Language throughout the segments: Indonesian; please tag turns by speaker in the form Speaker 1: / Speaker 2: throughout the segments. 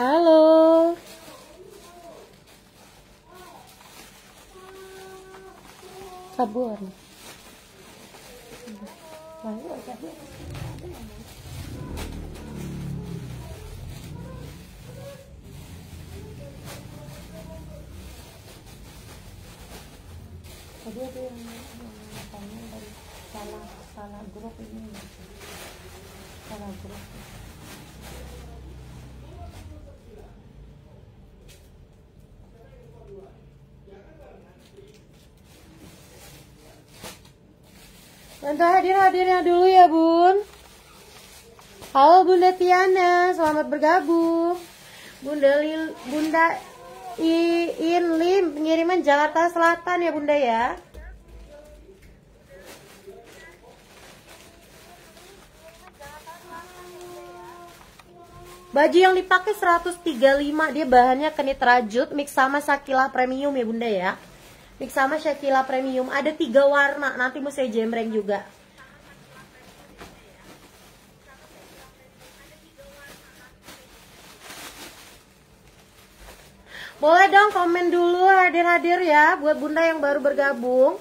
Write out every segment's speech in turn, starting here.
Speaker 1: Halo. Sabun. Baik, Untuk hadir-hadirnya dulu ya bun Halo Bunda Tiana, selamat bergabung Bunda, Lil, Bunda I, Lim, pengiriman Jakarta Selatan ya Bunda ya Baju yang dipakai 135 dia bahannya kenit rajut mix sama sakila premium ya Bunda ya. Mix sama Shakila Premium. Ada tiga warna. Nanti mau saya jembreng juga. Boleh dong komen dulu hadir-hadir ya buat bunda yang baru bergabung.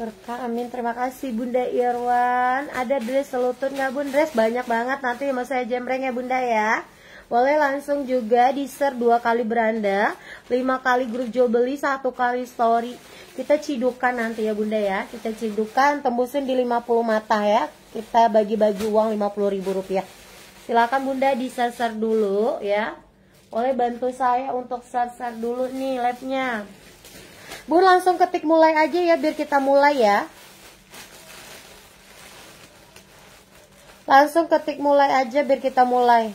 Speaker 1: berkah amin terima kasih Bunda Irwan ada dress selutut nggak bun dress banyak banget nanti mau saya jembreng ya Bunda ya boleh langsung juga di share dua kali beranda lima kali grup jual beli satu kali story kita cidukan nanti ya Bunda ya kita cidukan tembusin di 50 mata ya kita bagi-bagi uang 50 ribu rupiah silakan Bunda di share, -share dulu ya boleh bantu saya untuk share, -share dulu nih live nya. Bu langsung ketik mulai aja ya biar kita mulai ya. Langsung ketik mulai aja biar kita mulai.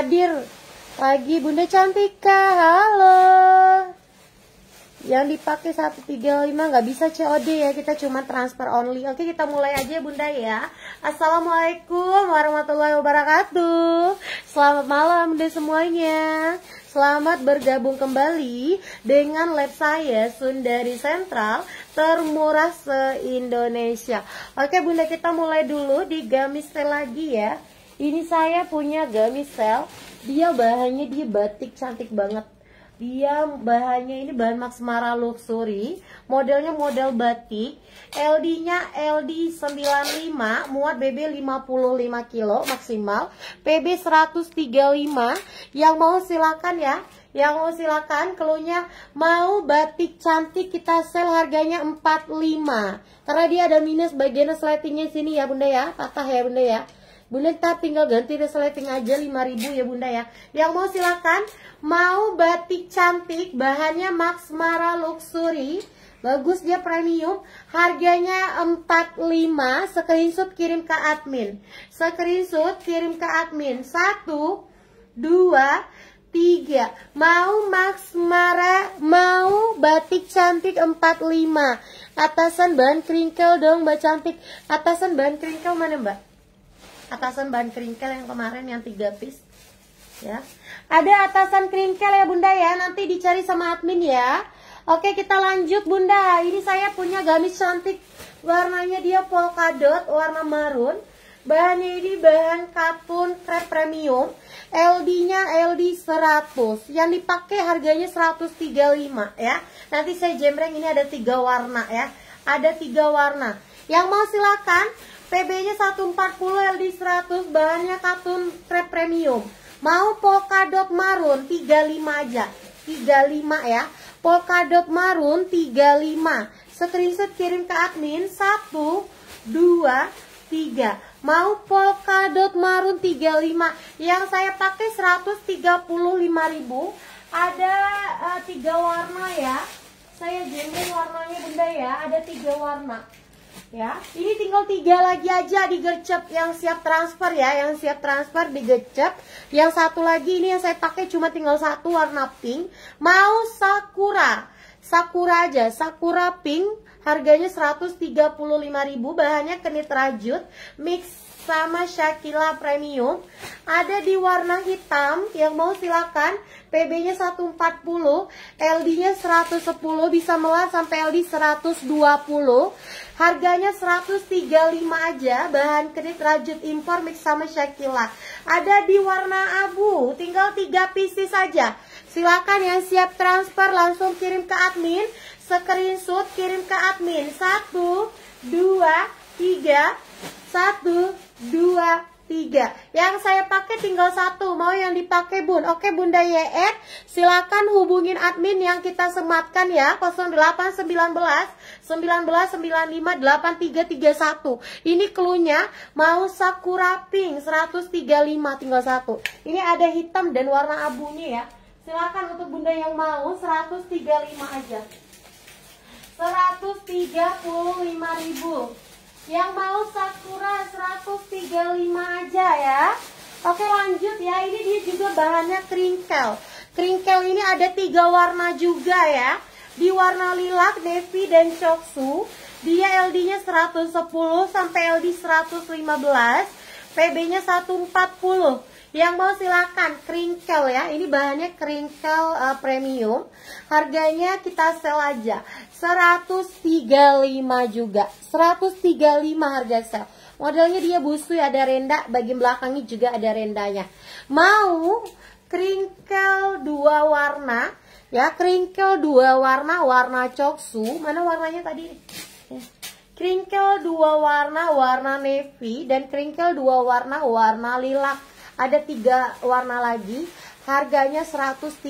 Speaker 1: hadir lagi Bunda Cantika. Halo. Yang dipakai 135 nggak bisa COD ya, kita cuma transfer only. Oke, kita mulai aja Bunda ya. Assalamualaikum warahmatullahi wabarakatuh. Selamat malam deh semuanya. Selamat bergabung kembali dengan lab saya Sundari Sentral termurah se-Indonesia. Oke Bunda kita mulai dulu di gamis lagi ya. Ini saya punya gamis sel Dia bahannya dia batik cantik banget. Dia bahannya ini bahan Max Mara Luxury. Modelnya model batik. LD-nya LD 95, muat BB 55 kilo maksimal, PB 135. Yang mau silakan ya. Yang mau silakan keluhnya mau batik cantik kita sel harganya 45. Karena dia ada minus bagian sletingnya sini ya Bunda ya, patah ya Bunda ya. Bunda kita tinggal ganti resleting aja 5000 ya Bunda ya. Yang mau silakan mau batik cantik bahannya Max Mara Luxury. Bagus dia premium, harganya 45, screenshot kirim ke admin. Screenshot kirim ke admin. 1 2 3. Mau Max Mara, mau batik cantik 45. Atasan bahan kringkel dong Mbak Cantik. Atasan bahan kringkel mana Mbak? atasan bahan keringkel yang kemarin yang tiga piece ya ada atasan keringkel ya bunda ya nanti dicari sama admin ya oke kita lanjut bunda ini saya punya gamis cantik warnanya dia polkadot warna marun bahannya ini bahan katun krep premium LD nya LD 100 yang dipakai harganya 135 ya nanti saya jembreng ini ada tiga warna ya ada tiga warna yang mau silakan PB-nya 140, LD 100, bahannya katun crepe premium. Mau polkadot marun 35 aja. 35 ya. Polkadot marun 35. Screenshot kirim ke admin 1 2 3. Mau polkadot marun 35. Yang saya pakai 135.000. Ada uh, tiga warna ya. Saya jamin warnanya Bunda ya. Ada tiga warna ya. Ini tinggal tiga lagi aja digercep yang siap transfer ya, yang siap transfer digercep. Yang satu lagi ini yang saya pakai cuma tinggal satu warna pink, mau sakura. Sakura aja, sakura pink, harganya 135.000, bahannya kenit rajut, mix sama Shakila Premium. Ada di warna hitam, yang mau silakan. PB-nya 140, LD-nya 110, bisa melar sampai LD 120. Harganya 135 aja, bahan kredit rajut impor mix sama Shakila. Ada di warna abu, tinggal 3 pieces saja. Silakan yang siap transfer langsung kirim ke admin, screenshot kirim ke admin. 1 2 3 1 2 tiga. Yang saya pakai tinggal satu. Mau yang dipakai bun? Oke bunda YR, silakan hubungin admin yang kita sematkan ya 0819 19958331. Ini klunya mau sakura pink 135 tinggal satu. Ini ada hitam dan warna abunya ya. Silakan untuk bunda yang mau 135 aja. 135 ribu yang mau sakura 135 aja ya. Oke lanjut ya, ini dia juga bahannya kringkel. Kringkel ini ada tiga warna juga ya. Di warna lilak, navy, dan coksu Dia LD-nya 110 sampai LD 115. PB-nya 140. Yang mau silakan kringkel ya. Ini bahannya kringkel uh, premium. Harganya kita sel aja. 135 juga 135 harga sel modelnya dia busui ada renda bagian belakangnya juga ada rendanya mau kringkel dua warna ya kringkel dua warna warna coksu mana warnanya tadi ya. kringkel dua warna warna navy dan kringkel dua warna warna lilak ada tiga warna lagi Harganya 135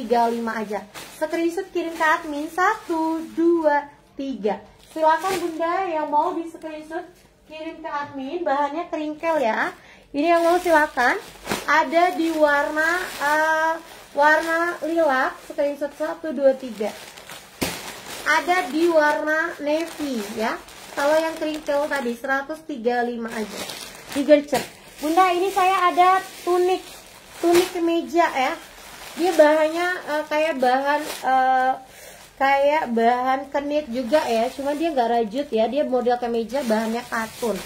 Speaker 1: aja. Screenshot kirim ke admin 1 2 3. Silakan Bunda yang mau di screenshot kirim ke admin bahannya keringkel ya. Ini yang mau silakan. Ada di warna uh, warna lilak screenshot 1 2 3 ada di warna navy ya kalau yang kerincil tadi 135 aja digercep bunda ini saya ada tunik tunik kemeja ya dia bahannya uh, kayak bahan uh, kayak bahan kenit juga ya cuman dia nggak rajut ya dia model kemeja bahannya katun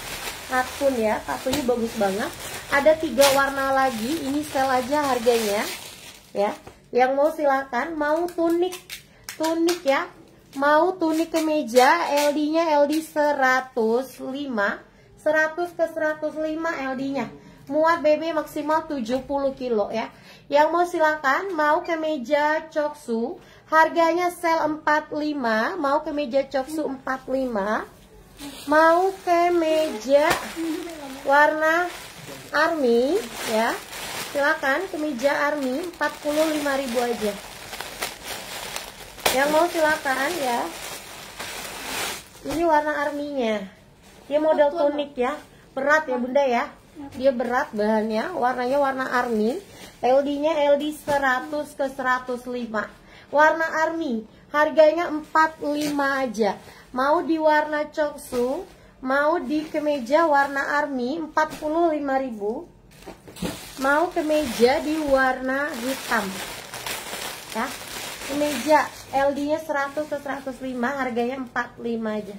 Speaker 1: katun ya katunnya bagus banget ada tiga warna lagi ini sel aja harganya ya yang mau silakan mau tunik tunik ya mau tunik kemeja LD nya LD 105 100 ke 105 LD nya muat BB maksimal 70 kilo ya yang mau silakan mau kemeja coksu, harganya sel 45, mau kemeja coksu 45, mau kemeja warna army ya. Silakan kemeja army 45 ribu aja. Yang mau silakan ya. Ini warna arminya. Dia model tunik ya. Berat ya Bunda ya. Dia berat bahannya, warnanya warna army. LD-nya LD 100 ke 105. Warna army, harganya 45 aja. Mau di warna coksu, mau di kemeja warna army 45.000. Mau kemeja di warna hitam. Ya. Kemeja LD-nya 100 ke 105, harganya 45 aja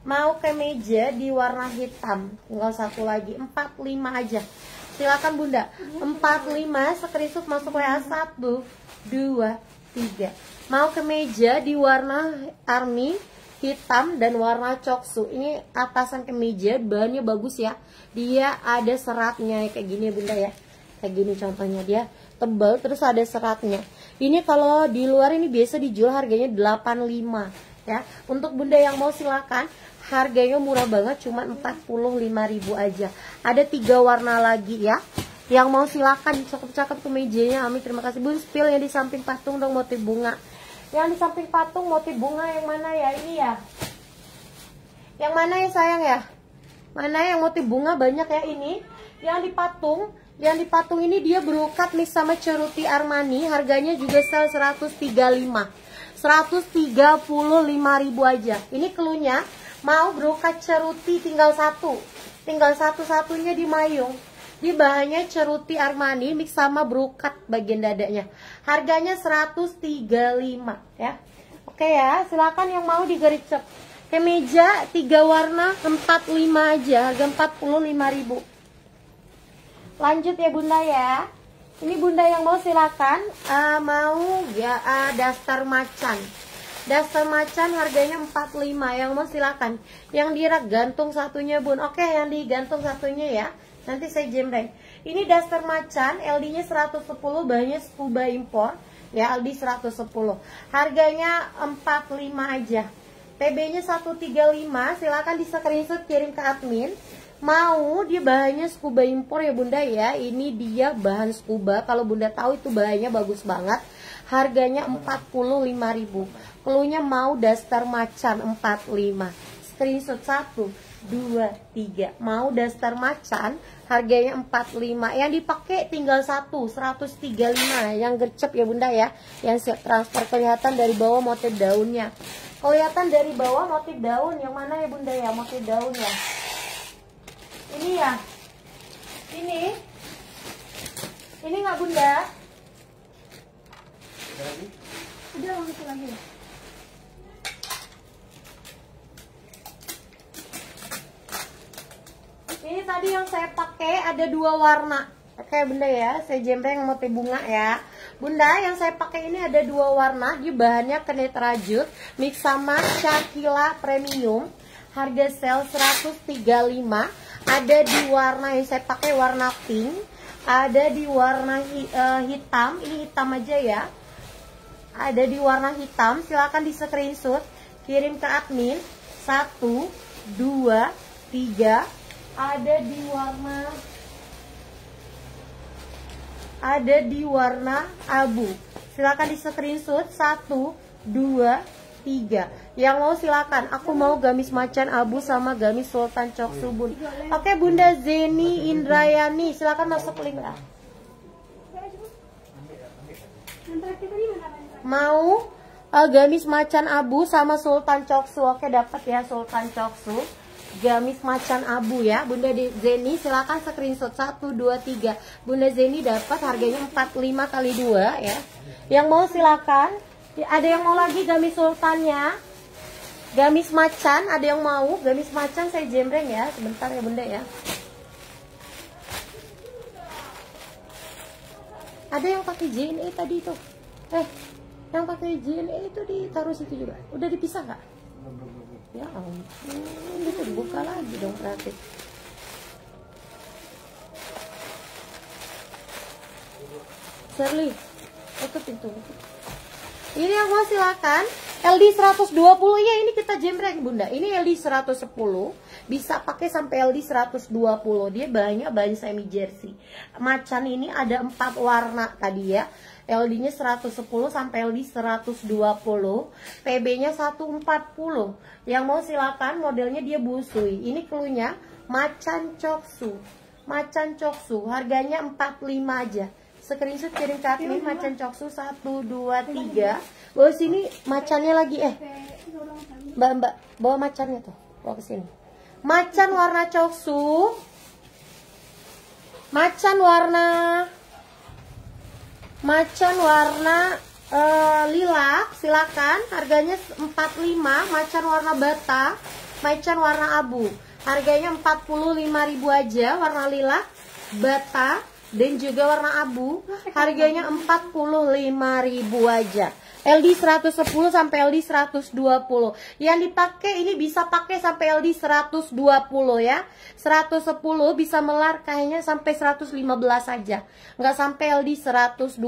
Speaker 1: mau kemeja di warna hitam tinggal satu lagi 45 aja Silakan Bunda. 4 5 sekrisup masuk WA 1 2 3. Mau kemeja di warna army hitam dan warna coksu. Ini atasan kemeja bahannya bagus ya. Dia ada seratnya kayak gini ya, Bunda ya. Kayak gini contohnya dia tebal terus ada seratnya. Ini kalau di luar ini biasa dijual harganya 85 ya. Untuk Bunda yang mau silakan harganya murah banget cuma 45.000 aja ada tiga warna lagi ya yang mau silakan cakep-cakep kemejanya Ami terima kasih Bun spill yang di samping patung dong motif bunga yang di samping patung motif bunga yang mana ya ini ya yang mana ya sayang ya mana yang motif bunga banyak ya ini yang di patung yang di patung ini dia berukat nih sama ceruti Armani harganya juga sel 135 135.000 aja ini keluhnya mau bro ceruti tinggal satu tinggal satu-satunya di Mayung di bahannya ceruti Armani mix sama brokat bagian dadanya harganya 135 ya oke ya silakan yang mau digericep kemeja tiga warna 45 aja harga 45.000 lanjut ya bunda ya ini bunda yang mau silakan uh, mau ya uh, daftar macan Daster macan harganya 45 Yang mau silakan Yang dirak gantung satunya bun Oke yang digantung satunya ya Nanti saya jemreng Ini daster macan LD nya 110 Bahannya scuba impor Ya LD 110 Harganya 45 aja PB nya 135 silakan di screenshot kirim ke admin Mau dia bahannya scuba impor ya bunda ya Ini dia bahan scuba Kalau bunda tahu itu bahannya bagus banget Harganya 45 ribu Keluhnya mau daster macan 45. Screenshot 1 dua tiga mau daster macan harganya 45 yang dipakai tinggal satu 135 yang gercep ya bunda ya yang siap transfer kelihatan dari bawah motif daunnya kelihatan dari bawah motif daun yang mana ya bunda ya motif daun ya ini ya ini ini nggak bunda udah lagi Udah lagi Ini tadi yang saya pakai ada dua warna. Oke bunda ya, saya jembreng sama motif bunga ya Bunda yang saya pakai ini ada dua warna Di bahannya kene terajut Mix sama Shakila Premium Harga sale 135 Ada di warna yang saya pakai warna pink Ada di warna eh, hitam Ini hitam aja ya Ada di warna hitam Silahkan di screenshot Kirim ke admin satu dua tiga ada di warna ada di warna abu silahkan di screenshot satu dua tiga yang mau silakan aku mau gamis macan abu sama gamis sultan cok subun oke bunda Zeni Indrayani silakan masuk link lah mau uh, gamis macan abu sama sultan coksu oke dapat ya sultan coksu gamis macan abu ya Bunda Zeni silahkan screenshot 1, 2, 3 Bunda Zeni dapat harganya 45 kali 2 ya yang mau silakan ada yang mau lagi gamis sultannya gamis macan ada yang mau gamis macan saya jembreng ya sebentar ya Bunda ya ada yang pakai JNE tadi itu eh yang pakai JNE itu ditaruh situ juga udah dipisah gak? ya ampun bisa dibuka lagi dong kreatif. Shirley itu pintu ini yang mau silakan LD 120 ya ini kita jembreng bunda ini LD 110 bisa pakai sampai LD 120 dia banyak banyak semi jersey macan ini ada empat warna tadi ya LD-nya 110 sampai LD 120, pb nya 140. Yang mau silakan modelnya dia busui. Ini klunya macan coksu. Macan coksu harganya 45 aja. Screenshot kirim ke admin macan coksu 123. 2 3. Bawa sini macannya lagi eh. Mbak Mbak, bawa macannya tuh. Bawa ke sini. Macan warna coksu. Macan warna macan warna e, eh, lila silakan harganya 45 macan warna bata macan warna abu harganya ribu aja warna lila bata dan juga warna abu harganya ribu aja LD 110 sampai LD 120. Yang dipakai ini bisa pakai sampai LD 120 ya. 110 bisa melar kayaknya sampai 115 saja. Nggak sampai LD 120.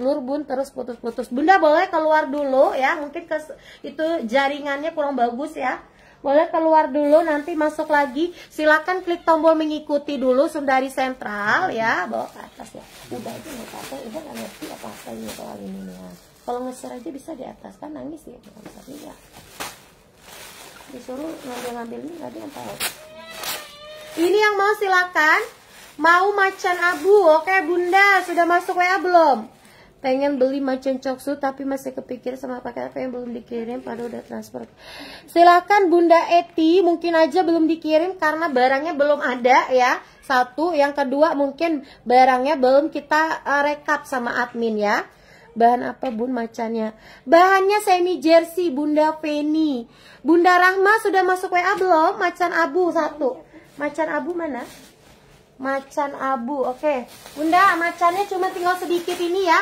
Speaker 1: Blur bun terus putus-putus. Bunda boleh keluar dulu ya. Mungkin ke, itu jaringannya kurang bagus ya boleh keluar dulu nanti masuk lagi silakan klik tombol mengikuti dulu sundari sentral ya bawa ke atas ya udah itu nggak apa udah nggak ngerti apa apa ini soal ini ya kalau ngeser aja bisa di atas kan nangis ya tapi ya disuruh ngambil-ngambil ini nggak ada yang tahu ini yang mau silakan mau macan abu oke bunda sudah masuk ya belum pengen beli macan coksu tapi masih kepikir sama pakai apa yang belum dikirim padahal udah transfer silakan bunda Eti mungkin aja belum dikirim karena barangnya belum ada ya satu yang kedua mungkin barangnya belum kita eh, rekap sama admin ya Bahan apa bun macannya? Bahannya semi jersey Bunda Feni. Bunda Rahma sudah masuk WA belum? Macan abu satu. Macan abu mana? Macan abu, oke. Okay. Bunda, macannya cuma tinggal sedikit ini ya.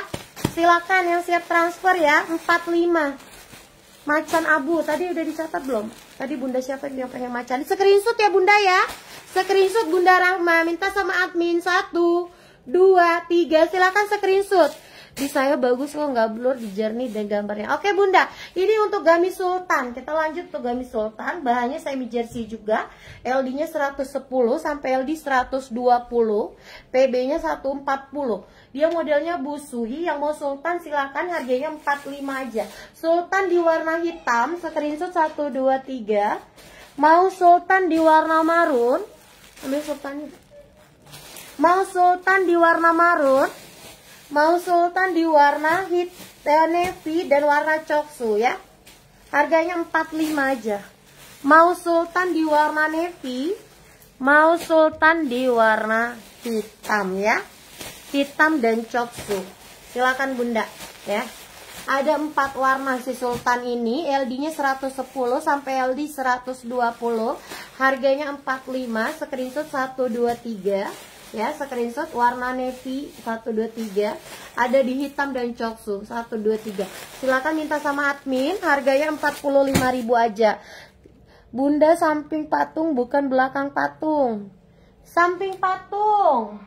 Speaker 1: Silakan yang siap transfer ya, 45. Macan abu, tadi udah dicatat belum? Tadi bunda siapa yang pengen macan? Screenshot ya bunda ya. Screenshot bunda Rahma, minta sama admin. Satu, dua, tiga, silakan screenshot di saya bagus kok nggak blur di jernih dan gambarnya oke bunda ini untuk gamis sultan kita lanjut ke gamis sultan bahannya semi jersey juga LD nya 110 sampai LD 120 PB nya 140 dia modelnya busui yang mau sultan silahkan harganya 45 aja sultan di warna hitam screenshot 123 mau sultan di warna marun ambil sultannya mau sultan di warna marun Mau Sultan di warna hit navy dan warna coksu ya. Harganya 45 aja. Mau Sultan di warna navy, mau Sultan di warna hitam ya. Hitam dan coksu. Silakan Bunda ya. Ada empat warna si Sultan ini, LD-nya 110 sampai LD 120. Harganya 45, screenshot 123 ya screenshot warna navy 123 ada di hitam dan coksu 123 silahkan minta sama admin harganya 45.000 aja bunda samping patung bukan belakang patung samping patung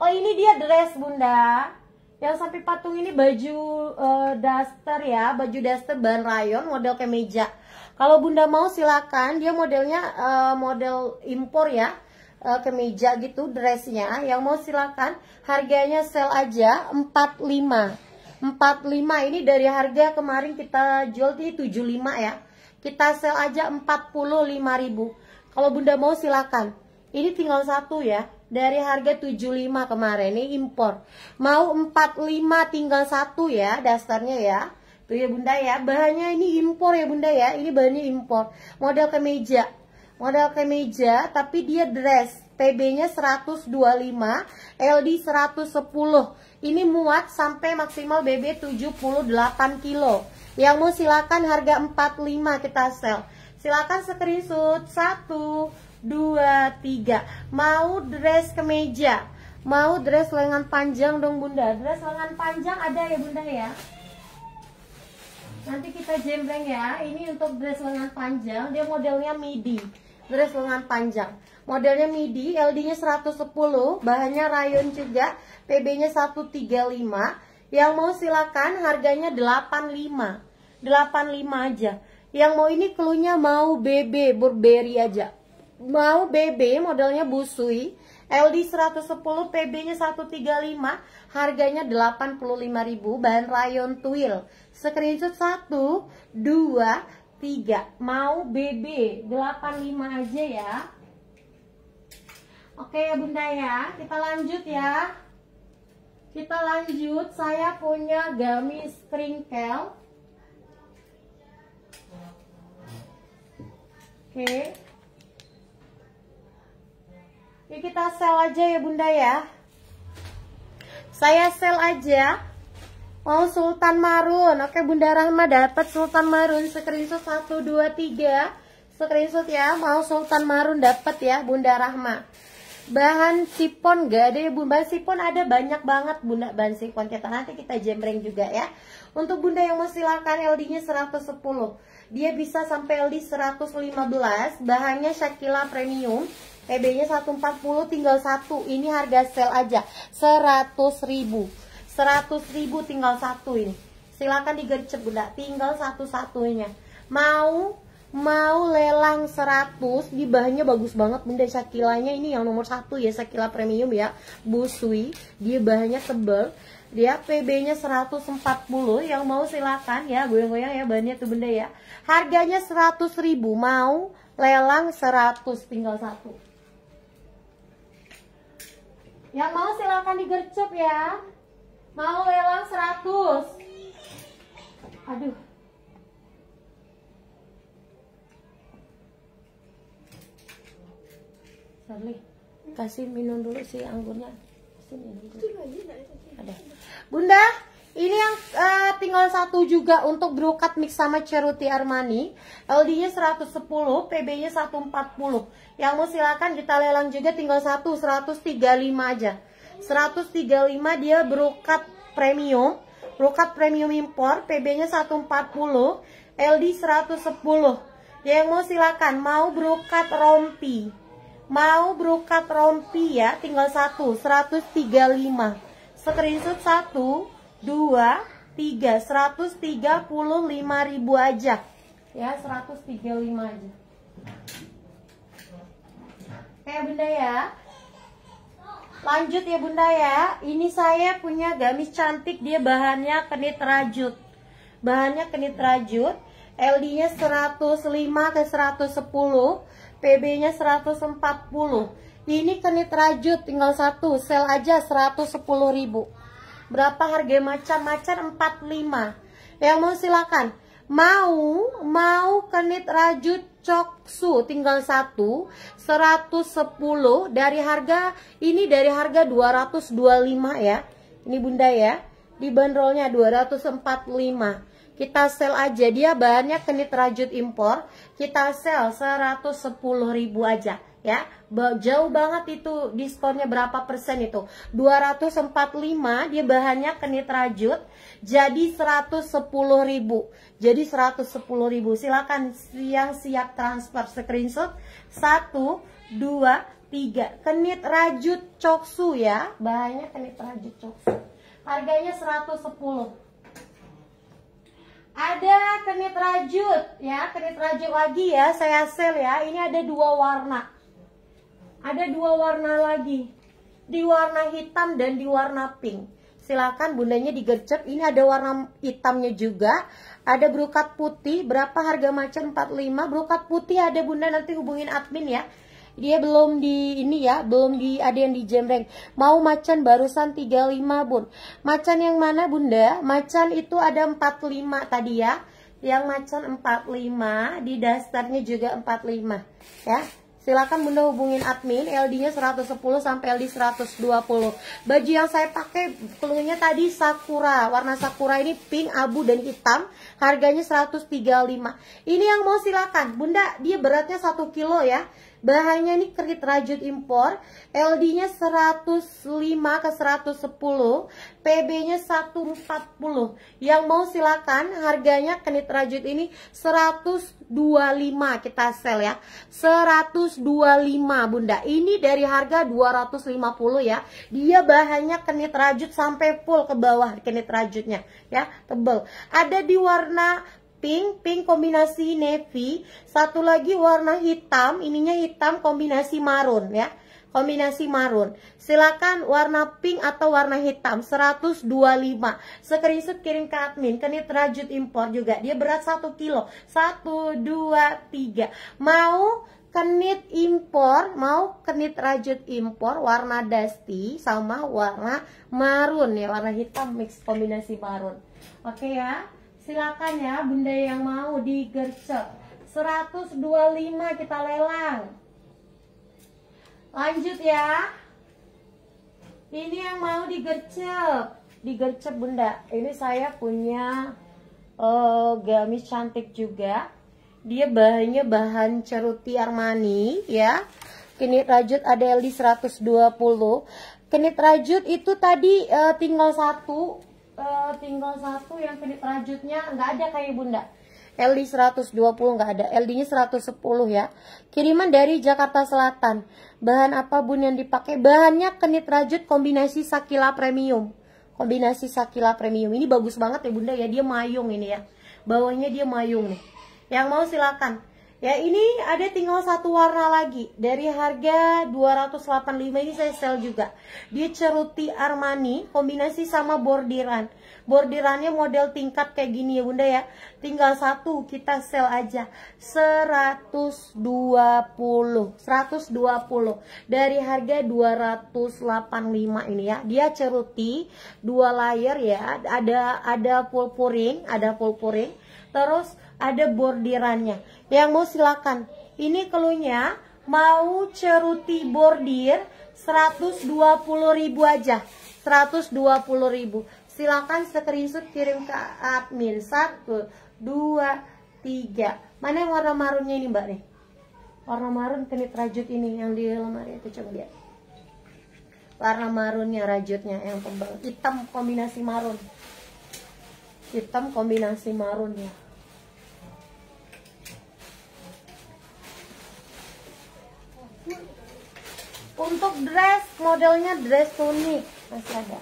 Speaker 1: oh ini dia dress bunda yang samping patung ini baju uh, daster ya baju daster bahan rayon model kemeja kalau bunda mau silakan dia modelnya uh, model impor ya uh, kemeja gitu dressnya yang mau silakan harganya sel aja 45 45 ini dari harga kemarin kita jual di 75 ya kita sel aja 45.000 kalau bunda mau silakan ini tinggal satu ya dari harga 75 kemarin ini impor mau 45 tinggal satu ya dasarnya ya tuh ya bunda ya bahannya ini impor ya bunda ya ini bahannya impor model kemeja model kemeja tapi dia dress TB-nya 125, LD 110. Ini muat sampai maksimal BB 78 kilo. Yang mau silakan harga 45 kita sel. Silakan screenshot 1 2 3. Mau dress kemeja, mau dress lengan panjang dong Bunda. Dress lengan panjang ada ya Bunda ya? Nanti kita jembreng ya. Ini untuk dress lengan panjang, dia modelnya midi dress lengan panjang. Modelnya midi, LD-nya 110, bahannya rayon juga, PB-nya 135. Yang mau silakan harganya 85. 85 aja. Yang mau ini keluarnya mau BB Burberry aja. Mau BB modelnya busui, LD 110, PB-nya 135, harganya 85.000, bahan rayon twill. Screenshot 1, 2, 3 mau BB 85 aja ya Oke ya bunda ya kita lanjut ya kita lanjut saya punya gamis kringkel Oke Yuk kita sel aja ya bunda ya saya sel aja Oh Sultan Marun. Oke Bunda Rahma dapat Sultan Marun screenshot 1 2 3. Screenshot ya. Mau Sultan Marun dapat ya Bunda Rahma. Bahan sipon gak ada ya Bunda. Bahan sipon ada banyak banget Bunda bahan sipon kita. Nanti kita jembreng juga ya. Untuk Bunda yang mau silakan LD-nya 110. Dia bisa sampai LD 115. Bahannya Shakila Premium. pb nya 140 tinggal satu. Ini harga sel aja 100 ribu Seratus ribu tinggal satu ini silakan digercep bunda tinggal satu-satunya mau mau lelang 100 di bahannya bagus banget bunda sakilanya ini yang nomor satu ya sakila premium ya busui dia bahannya tebel dia PB nya 140 yang mau silakan ya goyang-goyang ya bahannya tuh bunda ya harganya seratus ribu mau lelang 100 tinggal satu yang mau silakan digercep ya Mau lelang 100. Aduh. kasih minum dulu si anggurnya. Ada. Bunda, ini yang uh, tinggal satu juga untuk brokat mix sama Ceruti Armani. LD-nya 110, PB-nya 140. Yang mau silakan kita lelang juga tinggal satu 135 aja. 135 dia brokat premium brokat premium impor PB-nya 140 LD 110 ya, Yang mau silakan Mau brokat rompi Mau brokat rompi ya Tinggal 1 135 Screenshot 1 2 3 135 ribu aja Ya 135 aja Kayak benda ya Lanjut ya bunda ya Ini saya punya gamis cantik Dia bahannya kenit rajut Bahannya kenit rajut LD nya 105 ke 110 PB nya 140 Ini kenit rajut tinggal satu Sel aja 110 ribu Berapa harga macan? Macan 45 Yang mau silakan Mau, mau kenit rajut coksu tinggal satu 110 dari harga ini dari harga 225 ya. Ini Bunda ya. Di bandrolnya 245. Kita sel aja dia bahannya kenit rajut impor. Kita sel ribu aja ya jauh banget itu diskonnya berapa persen itu 245 dia bahannya kenit rajut jadi 110 ribu jadi 110.000. Silakan yang siap transfer screenshot 1 2 3 kenit rajut coksu ya. Banyak kenit rajut coksu. Harganya 110. Ada kenit rajut ya, kenit rajut lagi ya, saya sel ya. Ini ada dua warna. Ada dua warna lagi. Di warna hitam dan di warna pink Silakan bundanya digercep. Ini ada warna hitamnya juga. Ada brokat putih. Berapa harga macan 45? Brokat putih ada bunda nanti hubungin admin ya. Dia belum di ini ya, belum di ada yang di jemreng. Mau macan barusan 35, Bun. Macan yang mana, Bunda? Macan itu ada 45 tadi ya. Yang macan 45, di dasarnya juga 45 ya. Silakan Bunda hubungin admin, LD-nya 110 sampai LD 120. Baju yang saya pakai pelurunya tadi sakura, warna sakura ini pink, abu dan hitam, harganya 135. Ini yang mau silakan. Bunda, dia beratnya 1 kilo ya. Bahannya ini kerit rajut impor, LD-nya 105 ke 110, PB-nya 140. Yang mau silakan, harganya kerit rajut ini 125 kita sel ya. 125 Bunda. Ini dari harga 250 ya. Dia bahannya kenit rajut sampai full ke bawah kenit rajutnya ya, tebel. Ada di warna pink, pink kombinasi navy, satu lagi warna hitam, ininya hitam kombinasi marun ya. Kombinasi marun. Silakan warna pink atau warna hitam 125. Screenshot kirim ke admin, kenit kan rajut Impor juga. Dia berat 1 kilo. 1 2 3. Mau kenit impor mau kenit rajut impor warna dusty sama warna marun ya warna hitam mix kombinasi marun oke okay ya silakan ya bunda yang mau digercep 125 kita lelang lanjut ya ini yang mau digercep digercep bunda ini saya punya uh, gamis cantik juga dia bahannya bahan ceruti Armani ya Kenit rajut Adeli 120 Kenit rajut itu tadi uh, tinggal satu Eh, tinggal satu yang Philip rajutnya nggak ada kayak bunda LD 120 nggak ada LD nya 110 ya kiriman dari Jakarta Selatan bahan apa bun yang dipakai bahannya kenit rajut kombinasi sakila premium kombinasi sakila premium ini bagus banget ya bunda ya dia mayung ini ya bawahnya dia mayung nih yang mau silakan Ya ini ada tinggal satu warna lagi Dari harga 285 ini saya sell juga Dia ceruti Armani Kombinasi sama bordiran Bordirannya model tingkat kayak gini ya bunda ya Tinggal satu kita sell aja 120 120 Dari harga 285 ini ya Dia ceruti Dua layer ya Ada ada purpuring Ada purpuring Terus ada bordirannya yang mau silakan. Ini keluhnya mau ceruti bordir 120 ribu aja. 120 ribu. Silakan screenshot kirim ke admin. Satu, dua, tiga. Mana yang warna marunnya ini mbak nih? Warna marun kenit rajut ini yang di lemari itu coba lihat. Warna marunnya rajutnya yang tebal. Hitam kombinasi marun. Hitam kombinasi marunnya. untuk dress modelnya dress tunik masih ada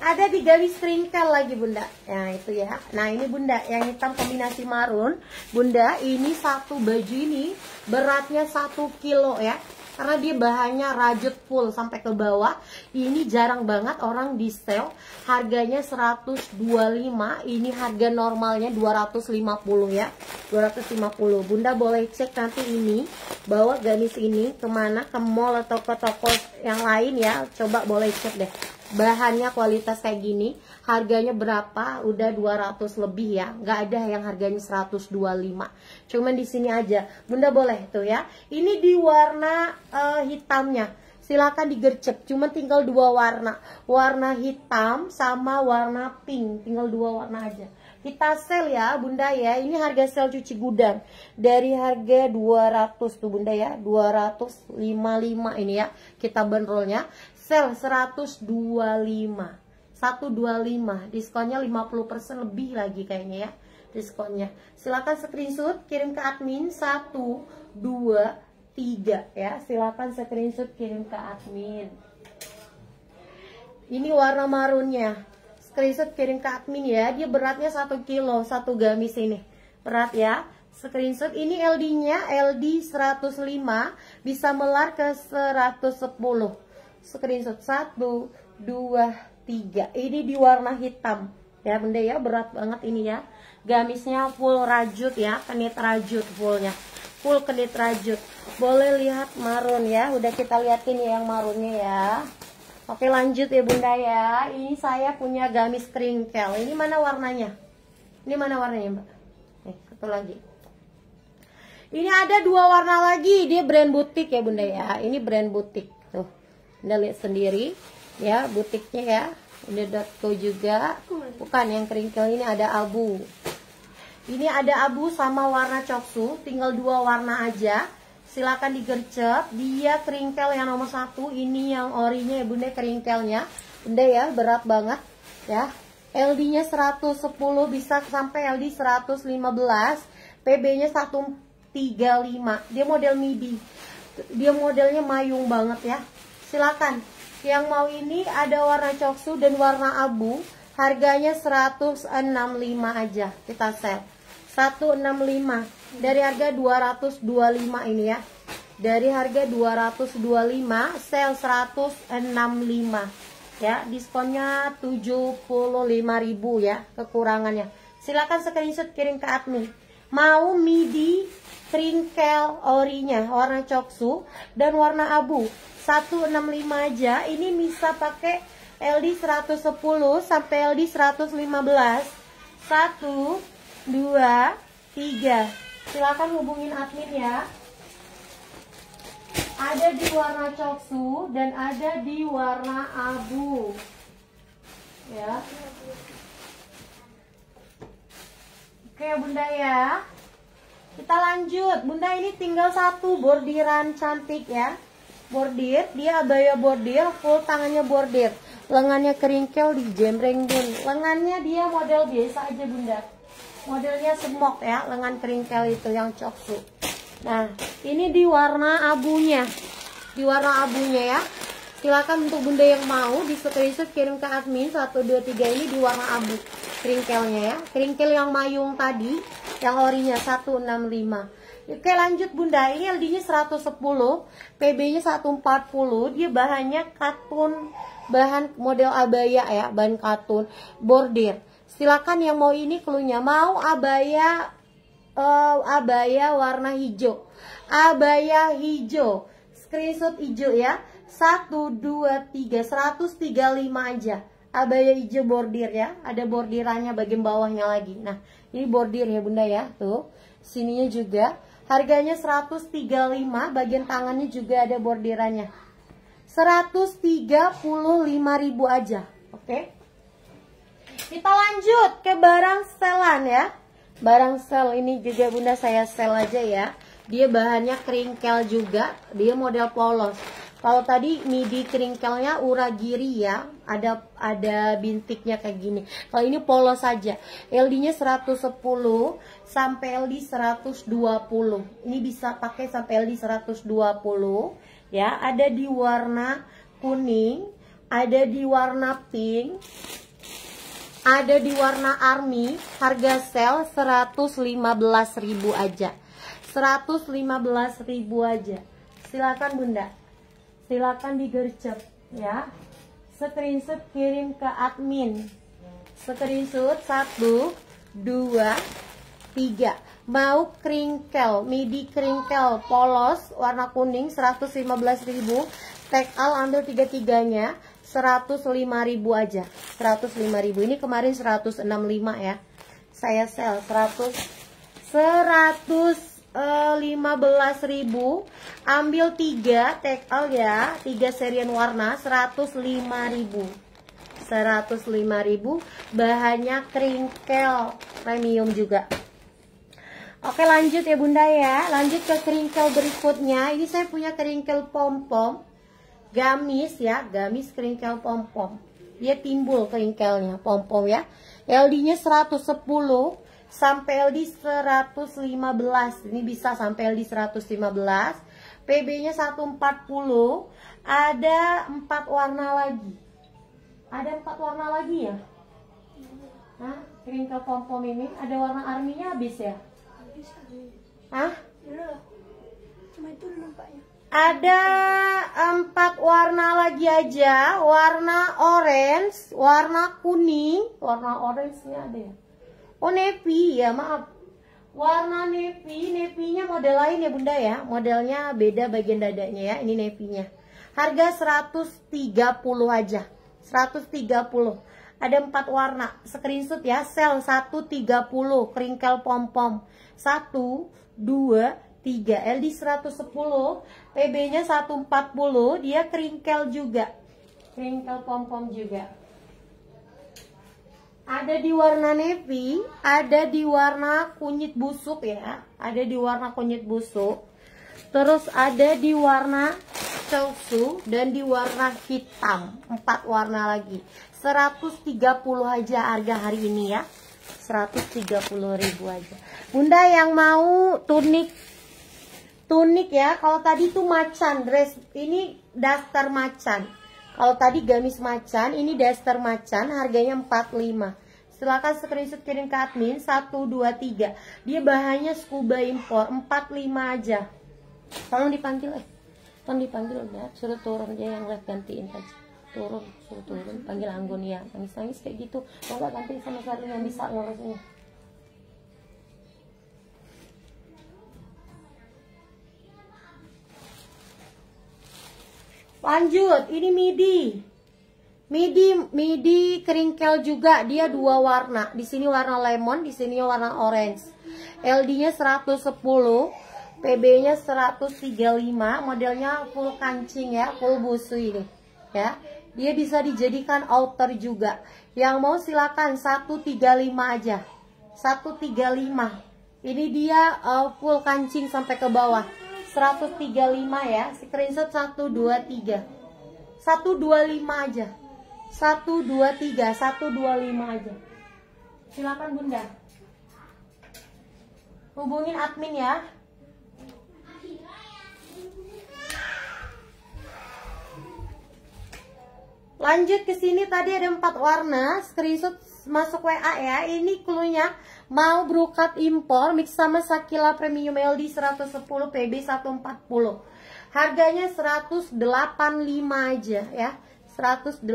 Speaker 1: ada di garis ringkel lagi bunda nah itu ya nah ini bunda yang hitam kombinasi marun bunda ini satu baju ini beratnya satu kilo ya karena dia bahannya rajut full sampai ke bawah ini jarang banget orang di sale harganya 125 ini harga normalnya 250 ya 250 bunda boleh cek nanti ini bawa gamis ini kemana ke mall atau ke toko yang lain ya coba boleh cek deh bahannya kualitas kayak gini harganya berapa udah 200 lebih ya nggak ada yang harganya 125 cuman di sini aja bunda boleh tuh ya ini di warna uh, hitamnya silahkan digercep cuman tinggal dua warna warna hitam sama warna pink tinggal dua warna aja kita sel ya bunda ya ini harga sel cuci gudang dari harga 200 tuh bunda ya 255 ini ya kita bandrolnya Sel 125. 125. Diskonnya 50% lebih lagi kayaknya ya. Diskonnya. Silahkan screenshot, kirim ke admin 1, 2, 3 ya. Silahkan screenshot, kirim ke admin. Ini warna marunnya. Screenshot kirim ke admin ya. Dia beratnya 1 kilo, satu gamis ini. Berat ya screenshot ini LD-nya LD 105 bisa melar ke 110 screenshot satu dua tiga ini di warna hitam ya bunda ya berat banget ini ya gamisnya full rajut ya kenit rajut fullnya full kenit rajut boleh lihat marun ya udah kita liatin ya yang marunnya ya oke lanjut ya bunda ya ini saya punya gamis kringkel ini mana warnanya ini mana warnanya mbak nih satu lagi ini ada dua warna lagi dia brand butik ya bunda ya ini brand butik anda lihat sendiri ya butiknya ya. Inde.co juga. Bukan yang keringkel ini ada abu. Ini ada abu sama warna coksu, tinggal dua warna aja. Silakan digercep. Dia keringkel yang nomor satu, ini yang orinya ya Bunda keringkelnya. Bunda ya berat banget ya. LD-nya 110 bisa sampai LD 115. PB-nya 135. Dia model midi. Dia modelnya mayung banget ya. Silakan. Yang mau ini ada warna coksu dan warna abu. Harganya 165 aja kita set. 165 dari harga 225 ini ya. Dari harga 225 sel 165 ya. Diskonnya 75.000 ya kekurangannya. Silakan screenshot kirim ke admin. Mau midi tringkel orinya warna coksu dan warna abu 165 aja ini bisa pakai LD 110 sampai LD 115 1 2 3 silahkan hubungin admin ya ada di warna coksu dan ada di warna abu ya oke bunda ya kita lanjut. Bunda ini tinggal satu bordiran cantik ya. Bordir, dia abaya bordir, full tangannya bordir. Lengannya keringkel di jembreng bun. Lengannya dia model biasa aja bunda. Modelnya semok ya, lengan keringkel itu yang coksu. Nah, ini di warna abunya. Di warna abunya ya. Silakan untuk bunda yang mau di screenshot kirim ke admin 123 ini di warna abu keringkelnya ya. Keringkel yang mayung tadi yang orinya 165 oke lanjut bunda ini LD nya 110 PB nya 140 dia bahannya katun bahan model abaya ya bahan katun bordir silakan yang mau ini keluhnya mau abaya uh, abaya warna hijau abaya hijau screenshot hijau ya 1, 2, 3, 135 aja abaya hijau bordir ya ada bordirannya bagian bawahnya lagi nah ini bordir ya bunda ya, tuh. Sininya juga. Harganya 135, bagian tangannya juga ada bordirannya. 135 ribu aja, oke? Okay? Kita lanjut ke barang selan ya. Barang sel ini juga bunda saya sel aja ya. Dia bahannya keringkel juga, dia model polos. Kalau tadi midi keringkelnya uragiri ya, ada ada bintiknya kayak gini. Kalau ini polos saja. LD-nya 110 sampai LD 120. Ini bisa pakai sampai LD 120 ya. Ada di warna kuning, ada di warna pink, ada di warna army, harga sel 115.000 aja. 115.000 aja. Silakan Bunda silakan digercep ya screenshot kirim ke admin screenshot 1 2 3 mau kringkel midi kringkel polos warna kuning 115.000 tag al ambil 33-nya 105.000 aja 105.000 ini kemarin 165 ya saya sel 100 100 Eh, belas ribu ambil 3 take all ya 3 serian warna 105.000 ribu bahannya kringkel premium juga Oke lanjut ya bunda ya lanjut ke kringkel berikutnya ini saya punya kringkel pom-pom gamis ya gamis kringkel pom-pom dia timbul kringkelnya pom-pom ya LD nya 110 sampai LD 115 ini bisa sampai LD 115 PB nya 140 ada empat warna lagi ada empat warna lagi ya Hah? ke pom pom ini ada warna arminya habis ya? Habis Hah? Iya. Cuma itu nampaknya. Ada empat warna lagi aja, warna orange, warna kuning, warna orange-nya ada ya? Oh nepi ya maaf Warna nepi Nepinya model lain ya bunda ya Modelnya beda bagian dadanya ya Ini nepinya Harga 130 aja 130 ada empat warna screenshot ya sel 130 keringkel pom pom 1 2 3 LD 110 PB nya 140 dia keringkel juga keringkel pom pom juga ada di warna navy, ada di warna kunyit busuk ya. Ada di warna kunyit busuk. Terus ada di warna Celsu dan di warna hitam empat warna lagi 130 aja harga hari ini ya 130 ribu aja Bunda yang mau tunik tunik ya kalau tadi tuh macan dress ini daster macan kalau tadi gamis macan, ini daster macan, harganya 45 silahkan screenshot kirim ke admin 123 dia bahannya scuba impor 45 aja tolong dipanggil eh tolong dipanggil ya, suruh turun aja yang lihat gantiin aja turun suruh turun panggil anggun ya nangis nangis kayak gitu kalau ganti sama satu yang bisa ngurusnya. Lanjut, ini midi. Midi midi keringkel juga dia dua warna. Di sini warna lemon, di sini warna orange. LD-nya 110, PB-nya 135, modelnya full kancing ya, full busu ini. Ya. Dia bisa dijadikan outer juga. Yang mau silakan 135 aja. 135. Ini dia uh, full kancing sampai ke bawah. 135 ya. Screenshot 123. 125 aja. 123, 125 aja. Silakan Bunda. Hubungin admin ya. Lanjut ke sini tadi ada empat warna, screenshot masuk WA ya. Ini nya Mau brokat impor mix sama Sakila Premium LD 110 PB 140. Harganya 185 aja ya. 185.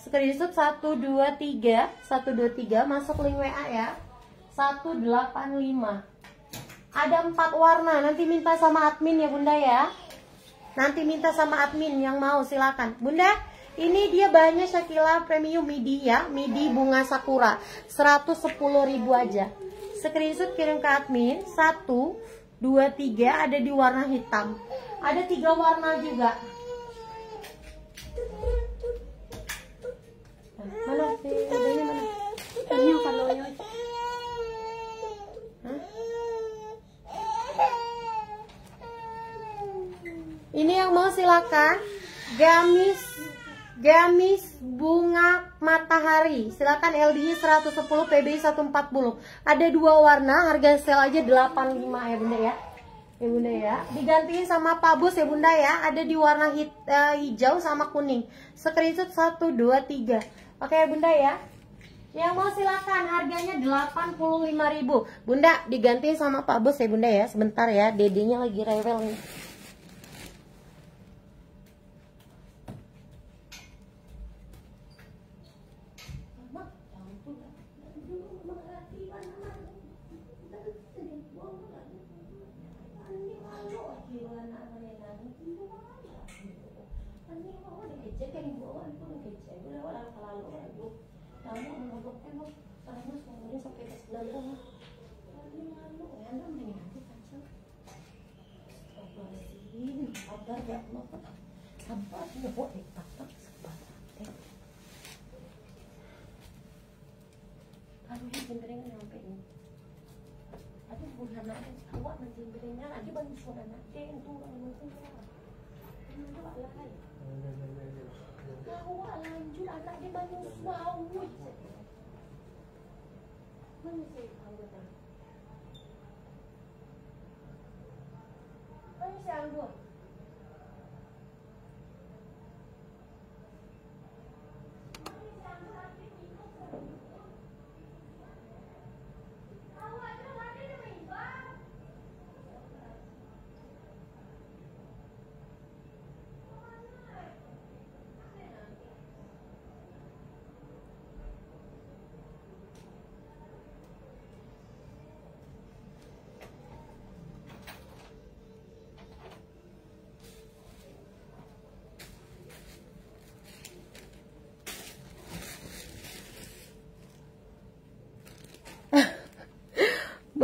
Speaker 1: Screenshot 123, 123 masuk link WA ya. 185. Ada empat warna, nanti minta sama admin ya Bunda ya. Nanti minta sama admin yang mau silakan. Bunda, ini dia bahannya Shakila Premium Midi ya, Midi bunga sakura. ribu aja. Screenshot kirim ke admin. 1 2 3 ada di warna hitam. Ada tiga warna juga. mana sih? ini mana? Ini yang Ini yang mau silakan. Gamis Gamis bunga matahari. Silakan LDI 110, PBI 140. Ada dua warna, harga sale aja 85 ya Bunda ya. Ya Bunda ya. Digantiin sama pabus ya Bunda ya. Ada di warna hit, uh, hijau sama kuning. Screenshot 1 2 3. Oke ya Bunda ya. Yang mau silakan harganya 85.000. Bunda digantiin sama pabus ya Bunda ya. Sebentar ya, dedenya lagi rewel nih. Jadi ibu awal itu udah kecil ibu awal angka lalu ibu kamu menganggapnya bu kamu semuanya sampai ke sebelah sana tapi malu ya anda mendingin nanti kacau Astagfirullahaladzim sabar ya Allah sabar ya bu dipatok sabar baru yang jendering nyampe ini tapi bukan nanti awak nanti jenderingan nanti bantu suara nanti itu orang mungkin ya itu alah Hawa lanjut anak dia manusia awet. Mana si Hawa Mana si Hawa?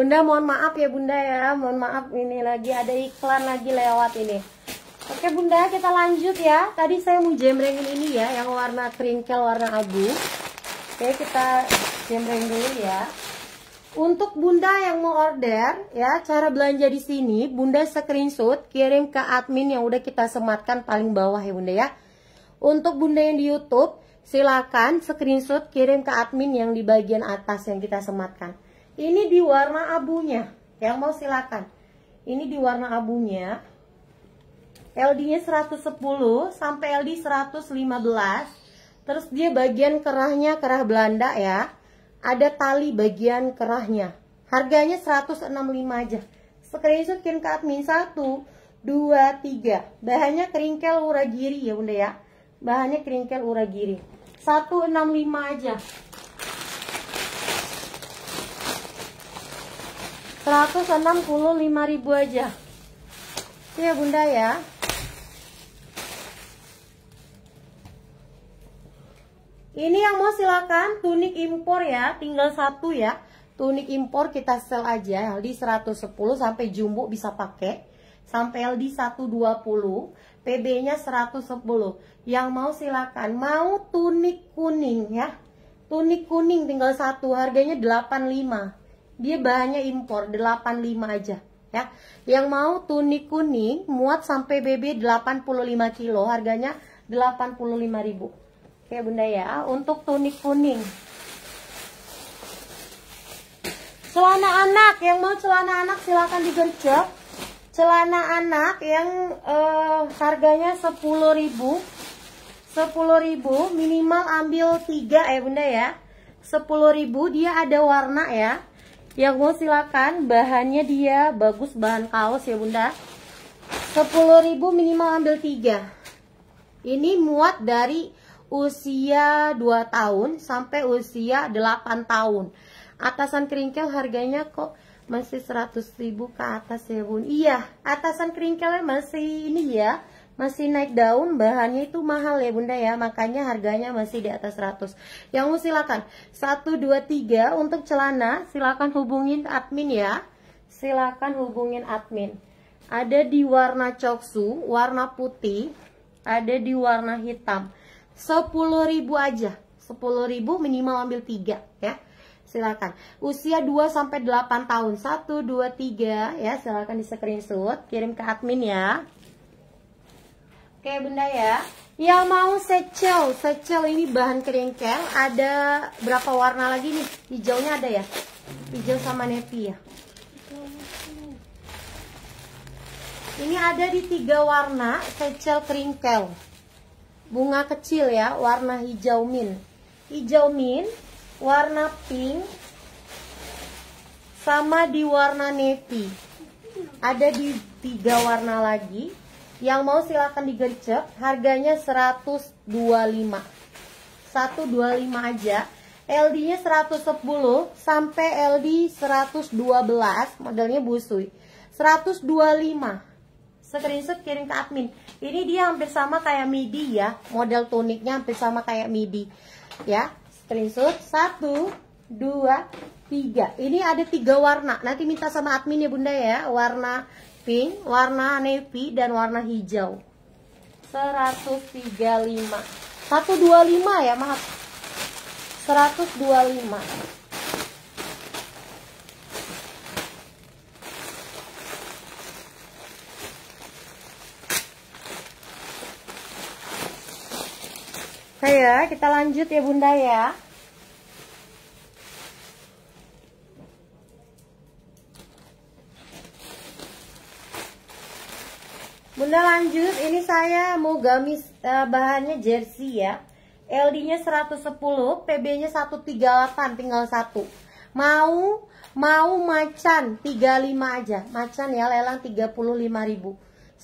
Speaker 1: Bunda mohon maaf ya Bunda ya mohon maaf ini lagi ada iklan lagi lewat ini Oke Bunda kita lanjut ya tadi saya mau jembrengin ini ya yang warna kerinkel warna abu Oke kita jembreng dulu ya untuk Bunda yang mau order ya cara belanja di sini Bunda screenshot kirim ke admin yang udah kita sematkan paling bawah ya Bunda ya untuk Bunda yang di YouTube silakan screenshot kirim ke admin yang di bagian atas yang kita sematkan ini di warna abunya. Yang mau silakan. Ini di warna abunya. LD-nya 110 sampai LD 115. Terus dia bagian kerahnya kerah Belanda ya. Ada tali bagian kerahnya. Harganya 165 aja. Screenshot kirim ke admin 1 2 3. Bahannya keringkel uragiri ya Bunda ya. Bahannya keringkel uragiri. 165 aja. ribu aja iya bunda ya ini yang mau silakan tunik impor ya tinggal satu ya tunik impor kita sel aja LD 110 sampai jumbo bisa pakai sampai LD 120 PB nya 110 yang mau silakan mau tunik kuning ya tunik kuning tinggal satu harganya 85 dia bahannya impor 85 aja ya. Yang mau tunik kuning muat sampai BB 85 kilo harganya 85.000. Oke Bunda ya, untuk tunik kuning. Celana anak, yang mau celana anak silahkan digercep. Celana anak yang uh, harganya 10.000. 10.000 minimal ambil 3 ya eh, Bunda ya. 10.000 dia ada warna ya Ya gue silakan bahannya dia bagus bahan kaos ya bunda 10.000 minimal ambil 3 ini muat dari usia 2 tahun sampai usia 8 tahun atasan keringkel harganya kok masih 100.000 ke atas ya bun iya atasan keringkelnya masih ini ya masih naik daun bahannya itu mahal ya bunda ya makanya harganya masih di atas 100 yang mau silakan 123 untuk celana silakan hubungin admin ya silakan hubungin admin ada di warna coksu warna putih ada di warna hitam 10.000 aja 10.000 minimal ambil 3 ya silakan usia 2 sampai 8 tahun 1 2 3 ya silakan di screenshot kirim ke admin ya Oke bunda ya Yang mau secel Secel ini bahan keringkel. Ada berapa warna lagi nih Hijaunya ada ya Hijau sama nepi ya Ini ada di tiga warna Secel keringkel Bunga kecil ya Warna hijau min Hijau min Warna pink Sama di warna nepi Ada di tiga warna lagi yang mau silahkan digercep, harganya 125. 125 aja. LD-nya 110 sampai LD 112, modelnya busui. 125. Screenshot kirim ke admin. Ini dia hampir sama kayak midi ya, model tuniknya hampir sama kayak midi. Ya, screenshot 1 2 3. Ini ada tiga warna. Nanti minta sama admin ya Bunda ya, warna pink, warna navy dan warna hijau. 135. 125 ya, maaf. 125. Oke ya, kita lanjut ya Bunda ya. Bunda lanjut, ini saya mau gamis uh, bahannya jersey ya. LD-nya 110, PB-nya 138, tinggal satu. Mau mau macan 35 aja. Macan ya lelang 35.000.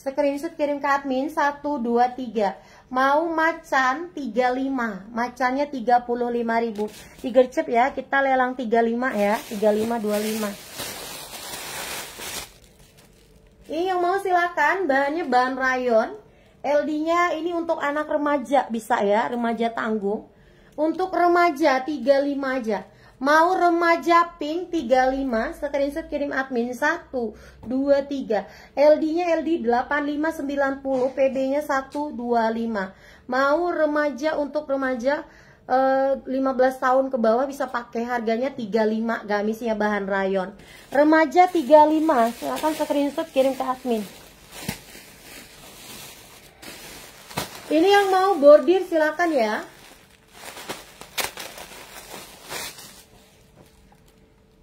Speaker 1: Screenshot kirim ke admin 123. Mau macan 35, macannya 35.000. Digercep ya, kita lelang 35 ya, 3525. Ini yang mau silakan, bahannya bahan rayon. LD-nya ini untuk anak remaja bisa ya, remaja tanggung. Untuk remaja 35 aja. Mau remaja pink 35, screenshot kirim admin 1, 2, 3. LD-nya LD 8590, PB-nya 125. Mau remaja untuk remaja 15 eh, tahun ke bawah bisa pakai harganya 35 gamisnya bahan rayon remaja 35 silahkan screenshot kirim ke admin ini yang mau bordir silakan ya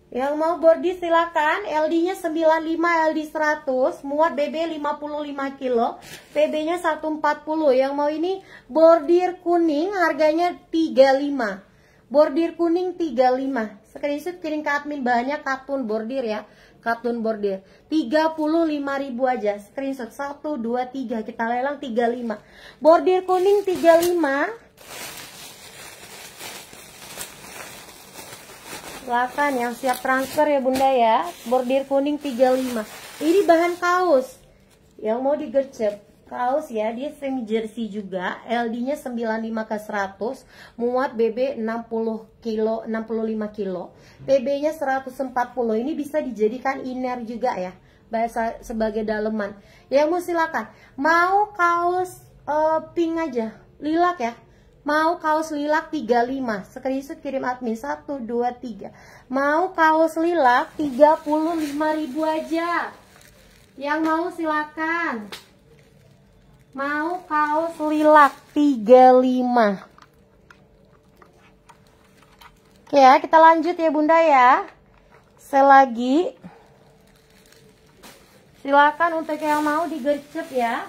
Speaker 1: Yang mau bordir silakan. LD-nya 95, LD 100, muat BB 55 kilo, PB-nya 140. Yang mau ini bordir kuning harganya 35. Bordir kuning 35. Screenshot kirim ke admin banyak katun bordir ya. Katun bordir 35.000 aja. Screenshot 1 2 3 kita lelang 35. Bordir kuning 35. silakan yang siap transfer ya bunda ya bordir kuning 35 ini bahan kaos yang mau digercep kaos ya dia semi jersey juga LD nya 95 ke 100 muat BB 60 kilo 65 kilo PB nya 140 ini bisa dijadikan inner juga ya bahasa sebagai daleman ya mau silakan mau kaos uh, pink aja lilak ya Mau kaos lilak 35. Screenshot kirim admin 1 2 3. Mau kaos lilak 35 ribu aja. Yang mau silakan. Mau kaos lilak 35. Oke ya, kita lanjut ya Bunda ya. Selagi silakan untuk yang mau digercep ya.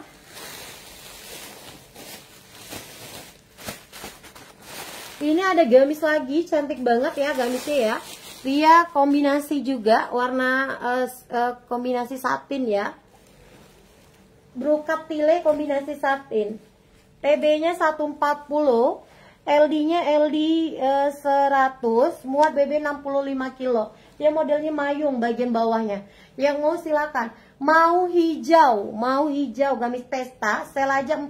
Speaker 1: Ini ada gamis lagi, cantik banget ya gamisnya ya. Dia kombinasi juga warna uh, uh, kombinasi satin ya. Brokat tile kombinasi satin. TB-nya 140, LD-nya LD, LD uh, 100, muat BB 65 kilo. Dia modelnya mayung bagian bawahnya. Yang mau silakan. Mau hijau, mau hijau gamis pesta, sel aja 45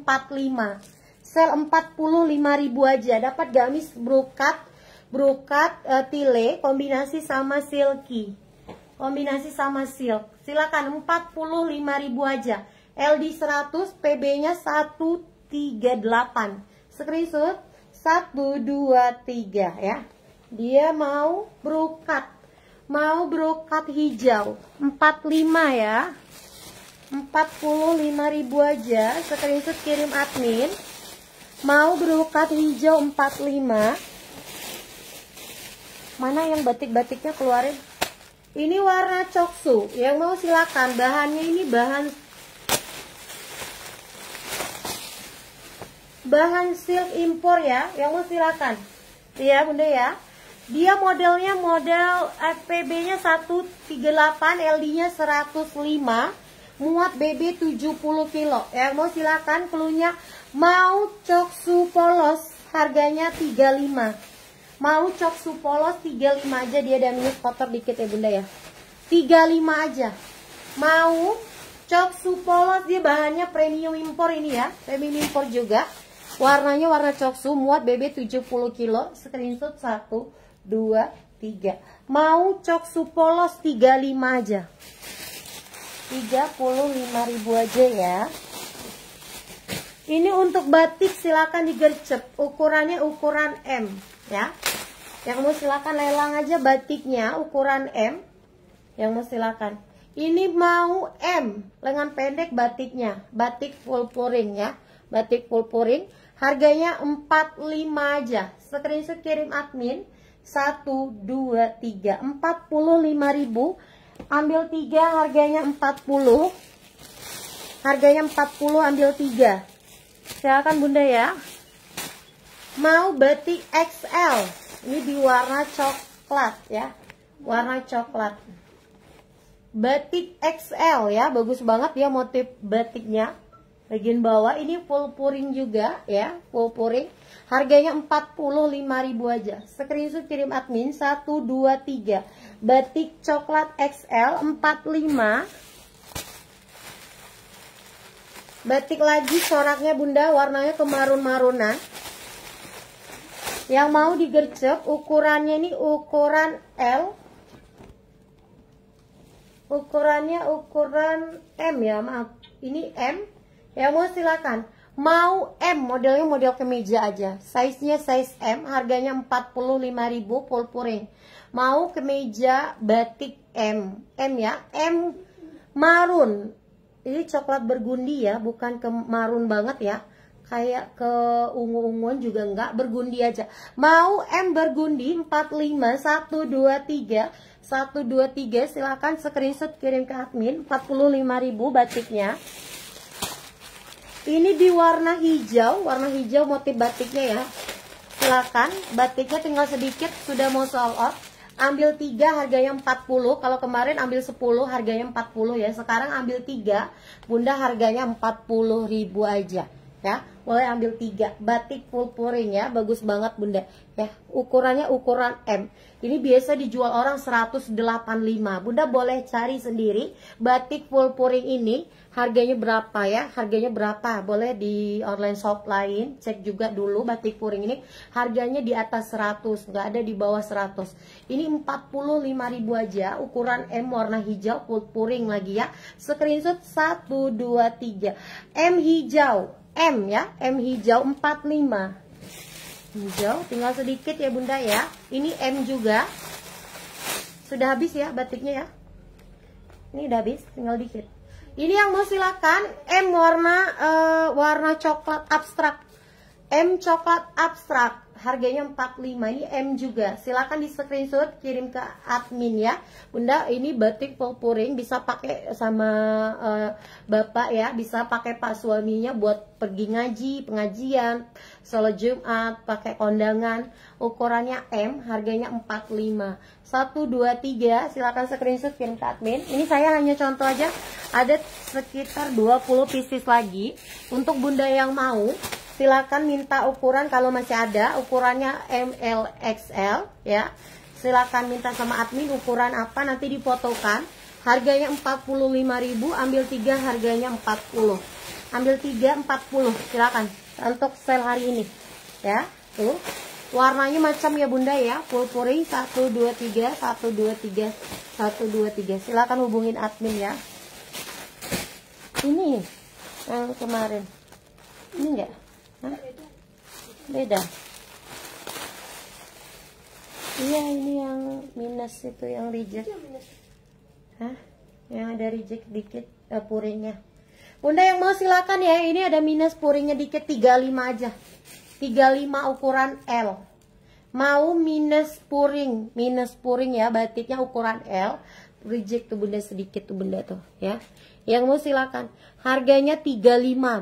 Speaker 1: sel 45 ribu aja. Dapat gamis brokat, brokat e, tile kombinasi sama silky. Kombinasi sama silk. Silakan 45 ribu aja. LD 100, PB-nya 138. Screenshot 123 ya. Dia mau brokat. Mau brokat hijau 45 ya. 45 ribu aja. Screenshot kirim admin mau berukat hijau 45 mana yang batik-batiknya keluarin ini warna coksu yang mau silakan bahannya ini bahan bahan silk impor ya yang mau silakan ya bunda ya dia modelnya model FPB-nya 138, LD-nya 105, muat BB 70 kilo. yang mau silakan pelunya Mau coksu polos harganya 35. Mau coksu polos 35 aja dia ada minus kotor dikit ya Bunda ya. 35 aja. Mau coksu polos dia bahannya premium impor ini ya. Premium impor juga. Warnanya warna coksu muat BB 70 kilo. Screenshot 1 2 3 Mau coksu polos 35 aja 35 ribu aja ya ini untuk batik silakan digercep. Ukurannya ukuran M ya. Yang mau silakan lelang aja batiknya ukuran M. Yang mau silakan. Ini mau M, lengan pendek batiknya, batik full puring ya. Batik full puring, harganya 45 aja. Screenshot kirim admin 1 2 3 45.000. Ambil 3 harganya 40. Harganya 40 ambil 3 silakan bunda ya mau batik XL ini di warna coklat ya warna coklat batik XL ya bagus banget ya motif batiknya bagian bawah ini full puring juga ya full puring harganya 45.000 aja screenshot kirim admin 123 batik coklat XL 45 Batik lagi coraknya bunda warnanya kemarun-marunan. Yang mau digercep ukurannya ini ukuran L. Ukurannya ukuran M ya maaf. Ini M. Yang mau silakan. Mau M modelnya model kemeja aja. Size-nya size M, harganya 45.000 full puring. Mau kemeja batik M. M ya, M marun ini coklat bergundi ya bukan kemarun banget ya kayak ke ungu-unguan juga enggak bergundi aja mau M bergundi 45 123 123 silahkan screenshot kirim ke admin 45.000 batiknya ini di warna hijau warna hijau motif batiknya ya silahkan batiknya tinggal sedikit sudah mau sold out ambil 3 harganya 40 kalau kemarin ambil 10 harganya 40 ya sekarang ambil 3 bunda harganya 40 ribu aja ya boleh ambil 3 batik full puring ya bagus banget bunda ya ukurannya ukuran M ini biasa dijual orang 185 bunda boleh cari sendiri batik full puring ini harganya berapa ya harganya berapa boleh di online shop lain cek juga dulu batik puring ini harganya di atas 100 nggak ada di bawah 100 ini 45.000 aja ukuran M warna hijau puring lagi ya screenshot 1 2 3 M hijau M ya M hijau 45 hijau tinggal sedikit ya bunda ya ini M juga sudah habis ya batiknya ya ini udah habis tinggal dikit ini yang mau silakan M warna uh, warna coklat abstrak. M coklat abstrak. Harganya 45. Ini M juga. Silakan di screenshot kirim ke admin ya. Bunda, ini batik polpuring bisa pakai sama uh, Bapak ya, bisa pakai Pak suaminya buat pergi ngaji, pengajian Solo Jumat pakai kondangan ukurannya M harganya 45 1 2 3 silahkan screenshot kirim ke admin ini saya hanya contoh aja ada sekitar 20 pieces lagi untuk bunda yang mau silahkan minta ukuran kalau masih ada ukurannya MLXL ya silahkan minta sama admin ukuran apa nanti dipotokan harganya 45.000 ambil 3 harganya 40 ambil 3 40 silakan untuk sel hari ini ya tuh warnanya macam ya bunda ya purpuri 123 123 123 silahkan hubungin admin ya ini yang kemarin ini enggak Hah? beda iya ini yang minus itu yang reject iya, Hah? yang ada reject dikit uh, purinya Bunda yang mau silakan ya. Ini ada minus puringnya dikit 35 aja. 35 ukuran L. Mau minus puring, minus puring ya batiknya ukuran L. Reject tuh Bunda sedikit tuh Bunda tuh ya. Yang mau silakan. Harganya 35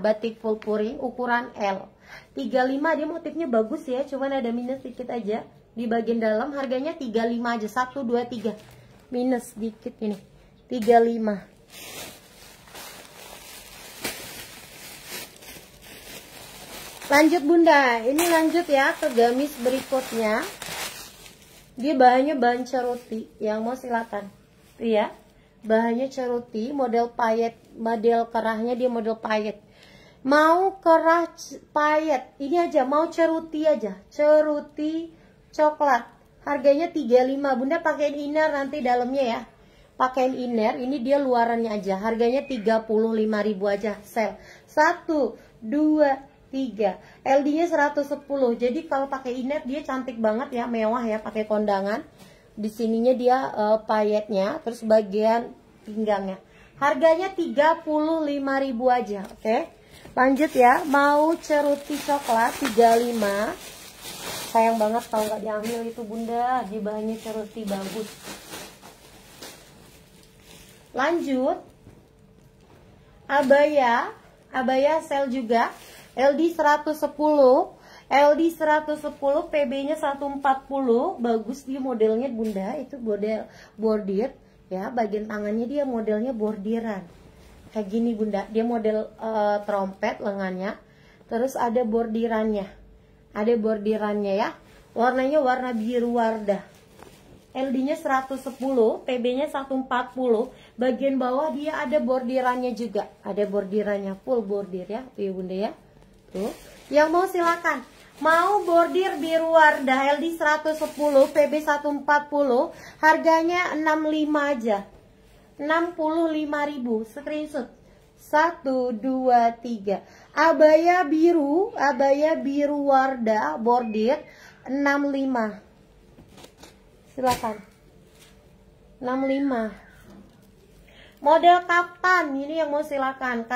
Speaker 1: batik full puring ukuran L. 35 dia motifnya bagus ya, cuman ada minus sedikit aja di bagian dalam harganya 35 aja. 1 2 3. Minus sedikit ini. 35. lanjut bunda ini lanjut ya ke gamis berikutnya dia bahannya bahan ceruti yang mau silakan tuh ya bahannya ceruti model payet model kerahnya dia model payet mau kerah payet ini aja mau ceruti aja ceruti coklat harganya 35 bunda pakaiin inner nanti dalamnya ya pakaiin inner ini dia luarannya aja harganya 35.000 aja sel satu dua 3 LD-nya 110 jadi kalau pakai inet dia cantik banget ya mewah ya pakai kondangan di sininya dia uh, payetnya terus bagian pinggangnya harganya ribu aja oke okay? lanjut ya mau ceruti coklat 35 sayang banget kalau nggak diambil itu bunda di bahannya ceruti bagus lanjut abaya abaya sel juga LD 110 LD 110 PB-nya 140 bagus dia modelnya bunda itu model bordir ya bagian tangannya dia modelnya bordiran kayak gini bunda dia model uh, trompet lengannya terus ada bordirannya ada bordirannya ya warnanya warna biru wardah LD-nya 110, PB-nya 140, bagian bawah dia ada bordirannya juga, ada bordirannya full bordir ya, ya bunda ya. Tuh. Yang mau silakan. Mau bordir biru warna LD 110 PB 140 harganya 65 aja. 65.000 screenshot. 1 2 3. Abaya biru, abaya biru warna bordir 65. Silakan. 65. Model kapten ini yang mau silakan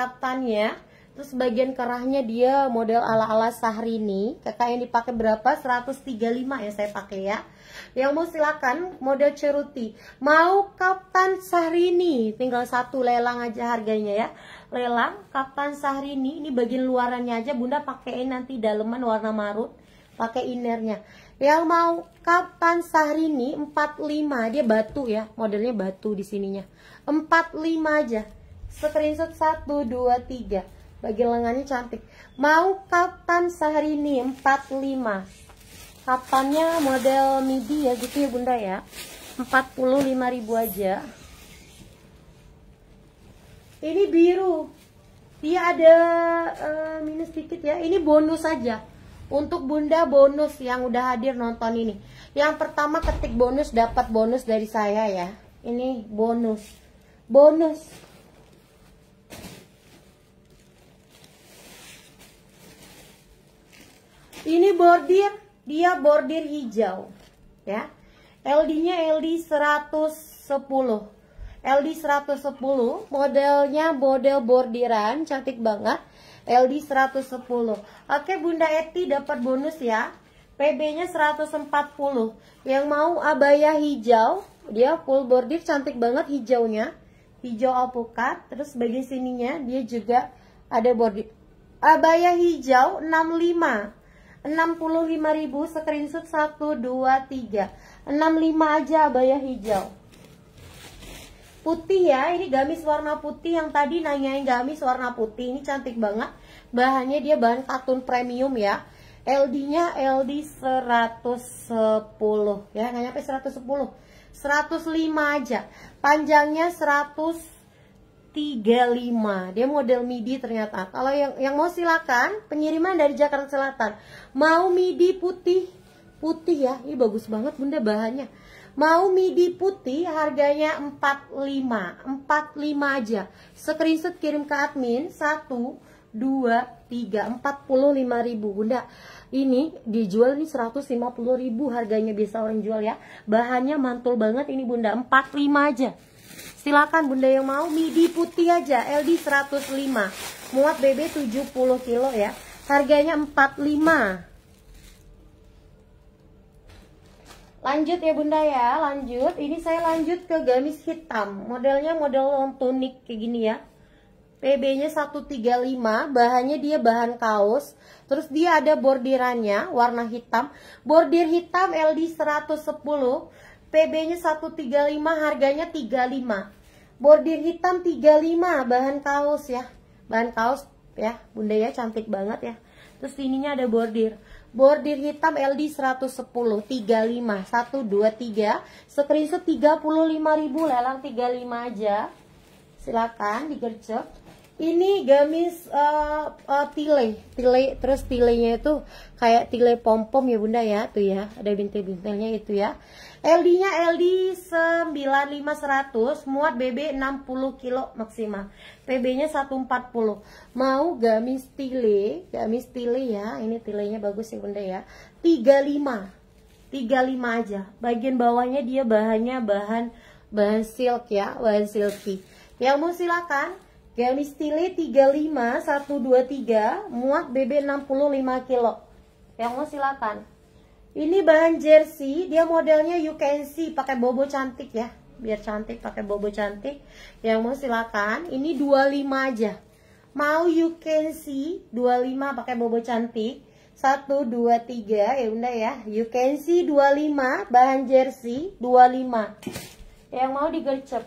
Speaker 1: ya Terus bagian kerahnya dia model ala-ala Sahrini. kakak yang dipakai berapa? 135 ya saya pakai ya. Yang mau silakan model ceruti. Mau Sahri Sahrini, tinggal satu lelang aja harganya ya. Lelang Kapten Sahrini, ini bagian luarannya aja Bunda pakaiin nanti daleman warna marut pakai innernya. Yang mau kaftan Sahrini 45, dia batu ya, modelnya batu di sininya. 45 aja. Screenshot 1 2 3. Bagian lengannya cantik. Mau kapan sehari ini 45. kapannya model midi ya gitu ya Bunda ya. ribu aja. Ini biru. Dia ada uh, minus dikit ya. Ini bonus aja. Untuk Bunda bonus yang udah hadir nonton ini. Yang pertama ketik bonus dapat bonus dari saya ya. Ini bonus. Bonus Ini bordir, dia bordir hijau. Ya. LD-nya LD 110. LD 110, modelnya model bordiran, cantik banget. LD 110. Oke, Bunda Eti dapat bonus ya. PB-nya 140. Yang mau abaya hijau, dia full bordir cantik banget hijaunya. Hijau alpukat, terus bagian sininya dia juga ada bordir. Abaya hijau 65. 65.000 screenshot 1 2 3. 65 aja abaya hijau. Putih ya, ini gamis warna putih yang tadi nanyain gamis warna putih. Ini cantik banget. Bahannya dia bahan katun premium ya. LD-nya LD 110 ya, enggak nyampe 110. 105 aja. Panjangnya 100 35. Dia model midi ternyata. Kalau yang yang mau silakan pengiriman dari Jakarta Selatan. Mau midi putih putih ya. Ini bagus banget Bunda bahannya. Mau midi putih harganya 45. 45 aja. Screenshot kirim ke admin 1 2 3 45 ribu Bunda. Ini dijual ini 150 ribu harganya biasa orang jual ya. Bahannya mantul banget ini Bunda. 45 aja. Silakan Bunda yang mau midi putih aja LD 105. Muat BB 70 kilo ya. Harganya 45. Lanjut ya Bunda ya, lanjut. Ini saya lanjut ke gamis hitam. Modelnya model long tunik kayak gini ya. PB-nya 135, bahannya dia bahan kaos. Terus dia ada bordirannya warna hitam. Bordir hitam LD 110 PB-nya 135, harganya 35. Bordir hitam 35, bahan kaos ya. Bahan kaos ya, Bunda ya cantik banget ya. Terus ininya ada bordir. Bordir hitam LD 110 35 123 screenshot 35.000 lelang 35 aja. Silakan digercep. Ini gamis uh, uh, tile, tile terus tilenya itu kayak tile pom-pom ya Bunda ya, tuh ya. Ada bintil-bintilnya itu ya. LD-nya LD 95100, muat BB 60 kilo maksimal. PB-nya 140. Mau gamis tile, gamis tile ya. Ini tilenya bagus sih ya, Bunda ya. 35. 35 aja. Bagian bawahnya dia bahannya bahan bahan silk ya, bahan silky. Yang mau silakan gamis tile 35123, muat BB 65 kilo. Yang mau silakan. Ini bahan jersey, dia modelnya you can see pakai bobo cantik ya. Biar cantik pakai bobo cantik. Yang mau silakan, ini 25 aja. Mau you can see 25 pakai bobo cantik. 1 2 3 ya Bunda ya. You can see 25 bahan jersey 25. Yang mau digercep.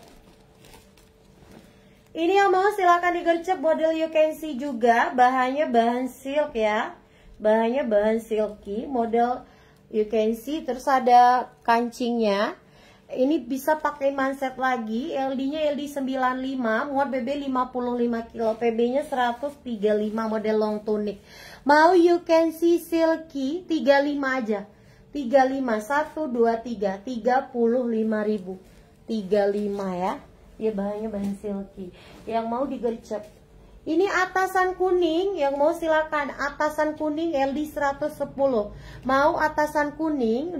Speaker 1: Ini yang mau silakan digercep model you can see juga, bahannya bahan silk ya. Bahannya bahan silky, model you can see terus ada kancingnya ini bisa pakai manset lagi LD-nya LD 95 muat BB 55 kilo PB-nya 135 model long tunic mau you can see silky 35 aja 35 3 35 ribu 35 ya ya bahannya bahan silky yang mau digercep ini atasan kuning yang mau silakan atasan kuning LD 110. Mau atasan kuning 25.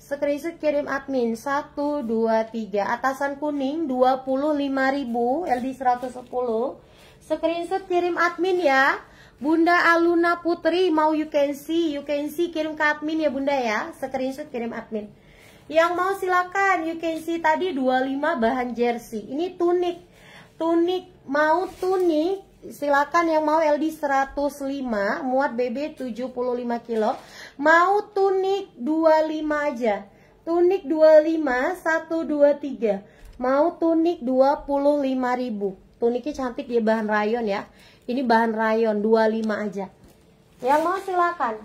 Speaker 1: Screenshot kirim admin 1 2 3 atasan kuning 25.000 LD 110. Screenshot kirim admin ya. Bunda Aluna Putri mau you can see, you can see kirim ke admin ya Bunda ya. Screenshot kirim admin. Yang mau silakan you can see tadi 25 bahan jersey. Ini tunik tunik mau tunik silakan yang mau LD 105 muat BB 75 kilo mau tunik 25 aja tunik 25 123 mau tunik 25 tuniknya cantik dia ya, bahan rayon ya ini bahan rayon 25 aja yang mau silakan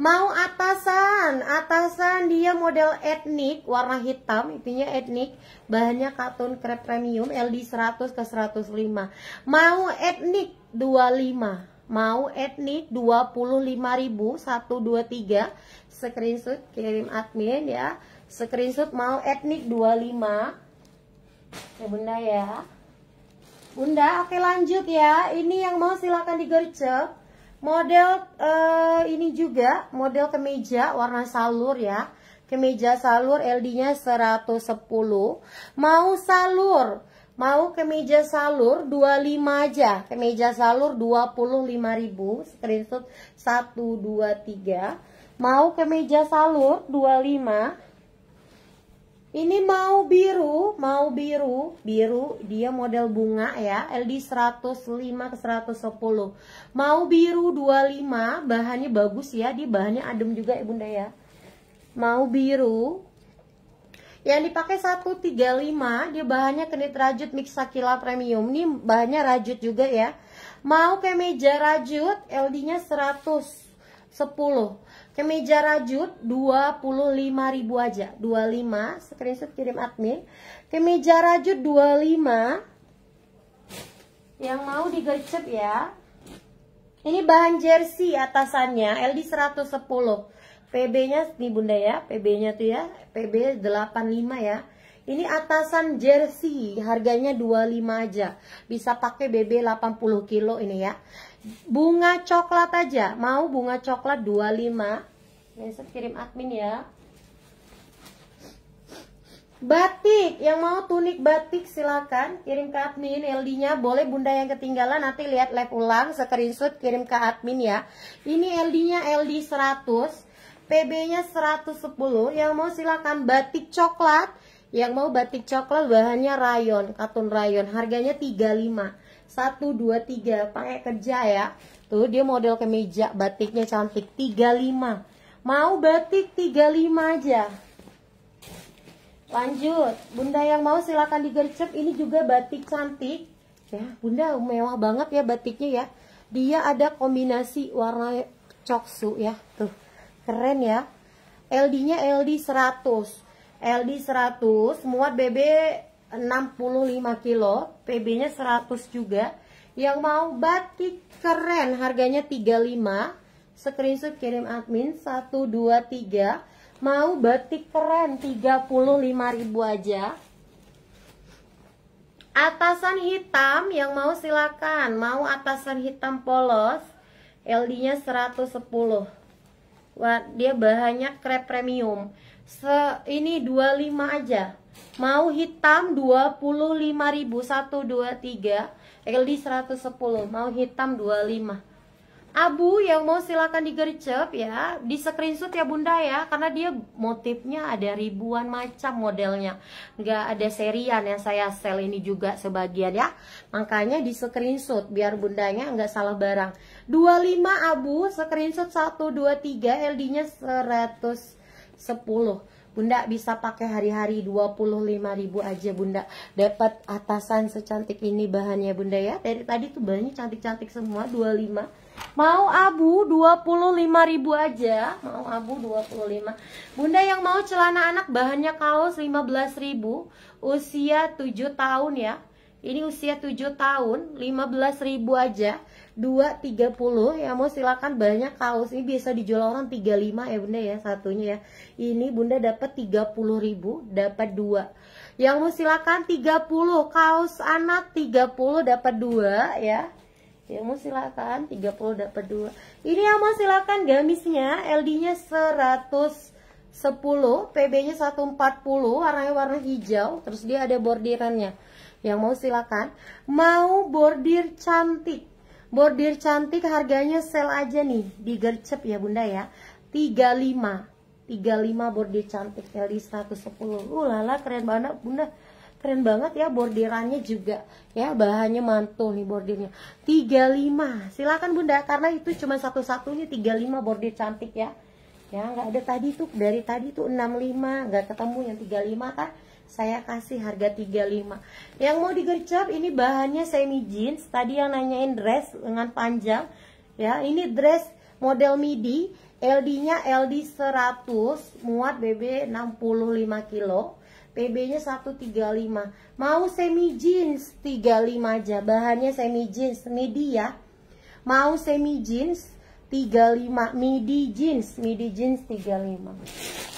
Speaker 1: Mau atasan, atasan dia model etnik, warna hitam, intinya etnik, bahannya katun krep premium LD 100 ke 105. Mau etnik 25, mau etnik 25.000 123. Screenshot kirim admin ya. Screenshot mau etnik 25. Ya Bunda ya. Bunda, oke lanjut ya. Ini yang mau silahkan digercep. Model uh, ini juga, model kemeja warna salur ya. Kemeja salur LD-nya 110. Mau salur, mau kemeja salur 25 aja. Kemeja salur 25.000, screenshot 123. Mau kemeja salur 25 ini mau biru, mau biru, biru dia model bunga ya, LD 105 ke 110. Mau biru 25, bahannya bagus ya, di bahannya adem juga ya Bunda ya. Mau biru. Yang dipakai 135, dia bahannya kenit rajut mix sakila premium. Ini bahannya rajut juga ya. Mau kemeja rajut, LD-nya 110. Kemeja rajut 25 ribu aja. 25, screenshot kirim admin. Kemeja rajut 25. Yang mau digercep ya. Ini bahan jersey atasannya LD 110. PB-nya nih Bunda ya, PB-nya tuh ya, PB 85 ya. Ini atasan jersey, harganya 25 aja. Bisa pakai BB 80 kilo ini ya bunga coklat aja mau bunga coklat 25 besok kirim admin ya batik yang mau tunik batik silakan kirim ke admin LD nya boleh bunda yang ketinggalan nanti lihat live ulang screenshot kirim ke admin ya ini LD nya LD 100 PB nya 110 yang mau silakan batik coklat yang mau batik coklat bahannya rayon katun rayon harganya 35 satu, dua, tiga. Pakai kerja ya. Tuh, dia model kemeja. Batiknya cantik. Tiga, lima. Mau batik tiga lima aja. Lanjut. Bunda yang mau silahkan digercep. Ini juga batik cantik. Ya, Bunda mewah banget ya batiknya ya. Dia ada kombinasi warna coksu ya. Tuh, keren ya. LD-nya LD 100. LD 100, muat BB 65 kilo, PB-nya 100 juga. Yang mau batik keren harganya 35. Screenshot kirim admin 123. Mau batik keren 35.000 aja. Atasan hitam yang mau silakan. Mau atasan hitam polos. LD-nya 110. Wah, dia bahannya krep premium. Se ini 25 aja. Mau hitam 25.000 3 LD 110 Mau hitam 25 Abu yang mau silakan digercep ya, di screenshot ya bunda ya, karena dia motifnya ada ribuan macam modelnya, nggak ada serian yang saya sel ini juga sebagian ya, makanya di screenshot biar bundanya nggak salah barang. 25 Abu, screenshot 123, LD-nya 110. Bunda bisa pakai hari-hari 25.000 aja Bunda. Dapat atasan secantik ini bahannya Bunda ya. Dari tadi tuh bahannya cantik-cantik semua 25. Mau abu 25.000 aja. Mau abu 25. Bunda yang mau celana anak bahannya kaos 15.000, usia 7 tahun ya. Ini usia 7 tahun, 15.000 aja. 230 ya mau silakan banyak kaos ini bisa dijual orang 35 ya bunda ya satunya ya ini bunda dapat 30 ribu dapat dua yang mau silakan 30 kaos anak 30 dapat dua ya yang mau silakan 30 dapat dua ini yang mau silakan gamisnya LD nya 110 PB nya 140 warnanya warna hijau terus dia ada bordirannya yang mau silakan mau bordir cantik Bordir cantik harganya sel aja nih, digercep ya Bunda ya. 35. 35 bordir cantik LD 110. Ulala lah, keren banget Bunda. Keren banget ya bordirannya juga ya, bahannya mantul nih bordirnya. 35. Silakan Bunda karena itu cuma satu-satunya 35 bordir cantik ya. Ya, nggak ada tadi tuh dari tadi tuh 65, nggak ketemu yang 35 kan saya kasih harga 35 yang mau digercep ini bahannya semi jeans tadi yang nanyain dress dengan panjang ya ini dress model midi LD nya LD 100 muat BB 65 kilo PB nya 135 mau semi jeans 35 aja bahannya semi jeans midi ya mau semi jeans 35 midi jeans midi jeans 35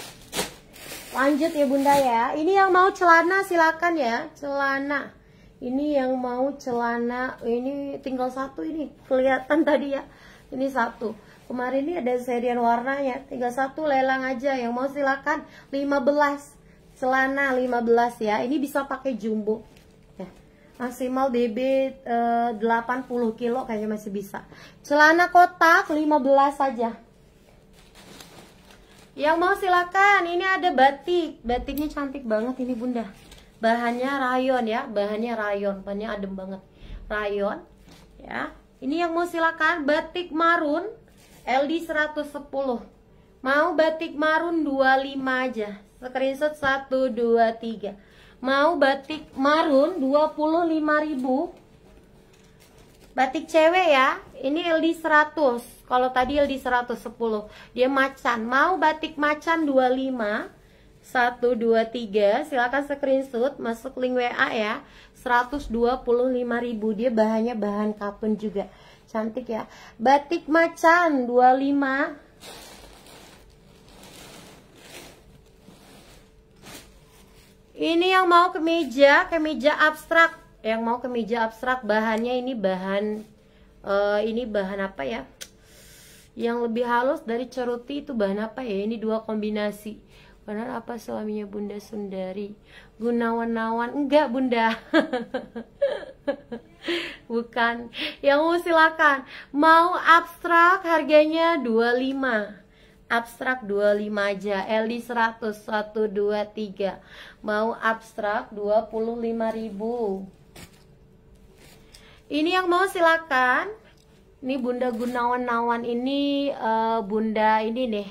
Speaker 1: Lanjut ya bunda ya. Ini yang mau celana silakan ya. Celana. Ini yang mau celana. Ini tinggal satu ini. Kelihatan tadi ya. Ini satu. Kemarin ini ada serian warnanya. Tinggal satu lelang aja. Yang mau silakan 15. Celana 15 ya. Ini bisa pakai jumbo ya. maksimal BB eh, 80 kilo kayaknya masih bisa celana kotak 15 saja yang mau silakan. Ini ada batik. Batiknya cantik banget ini Bunda. Bahannya rayon ya, bahannya rayon. Bahannya adem banget. Rayon ya. Ini yang mau silakan batik marun LD 110. Mau batik marun 25 aja. Screenshot 1 2 3 mau batik marun 25.000 batik cewek ya ini LD 100 kalau tadi di 110, dia macan. Mau batik macan 25, 123 Silahkan screenshot masuk link WA ya ribu dia bahannya bahan kapun juga cantik ya batik macan 25 ini yang mau kemeja kemeja abstrak yang mau kemeja abstrak bahannya ini bahan uh, ini bahan apa ya yang lebih halus dari ceruti itu bahan apa ya? Ini dua kombinasi. Benar apa suaminya Bunda Sundari? Gunawan-nawan? Enggak Bunda Bukan Yang mau silakan Mau abstrak harganya 25 abstrak 25 aja Eli 100 1 2 3 mau abstrak 25.000 ini yang mau silakan ini Bunda Gunawan-Nawan ini uh, Bunda ini nih.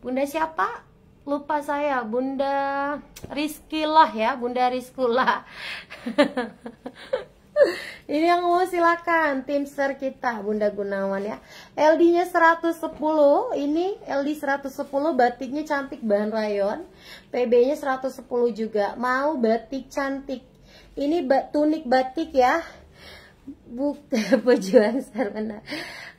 Speaker 1: Bunda siapa? Lupa saya. Bunda lah ya, Bunda Rizkula. ini yang mau silakan tim ser kita Bunda Gunawan ya. LD-nya 110, ini LD 110 batiknya cantik bahan rayon. PB-nya 110 juga. Mau batik cantik. Ini ba tunik batik ya Bukti pejuang sarwana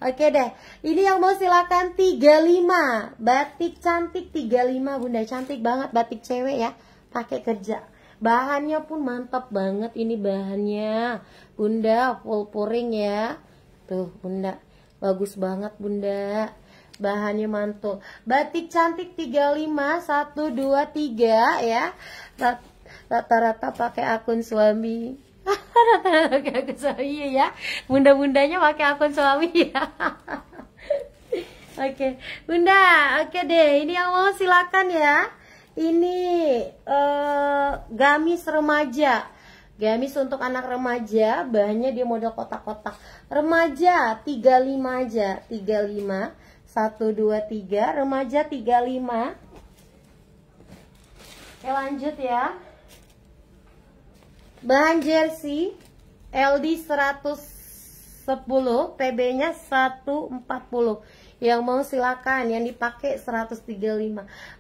Speaker 1: Oke deh, ini yang mau silakan 35 batik cantik 35 bunda cantik banget batik cewek ya pakai kerja bahannya pun mantap banget ini bahannya bunda full pouring ya tuh bunda bagus banget bunda bahannya mantul batik cantik 35 tiga ya rata-rata pakai akun suami rata-rata pakai suami ya bunda-bundanya pakai akun suami ya oke okay. bunda oke okay deh ini yang mau silakan ya ini uh, gamis remaja gamis untuk anak remaja bahannya dia model kotak-kotak remaja 35 aja 35 1, 2, 3 remaja 35 oke lanjut ya Bahan jersey LD 110, pb nya 140. Yang mau silakan, yang dipakai 135.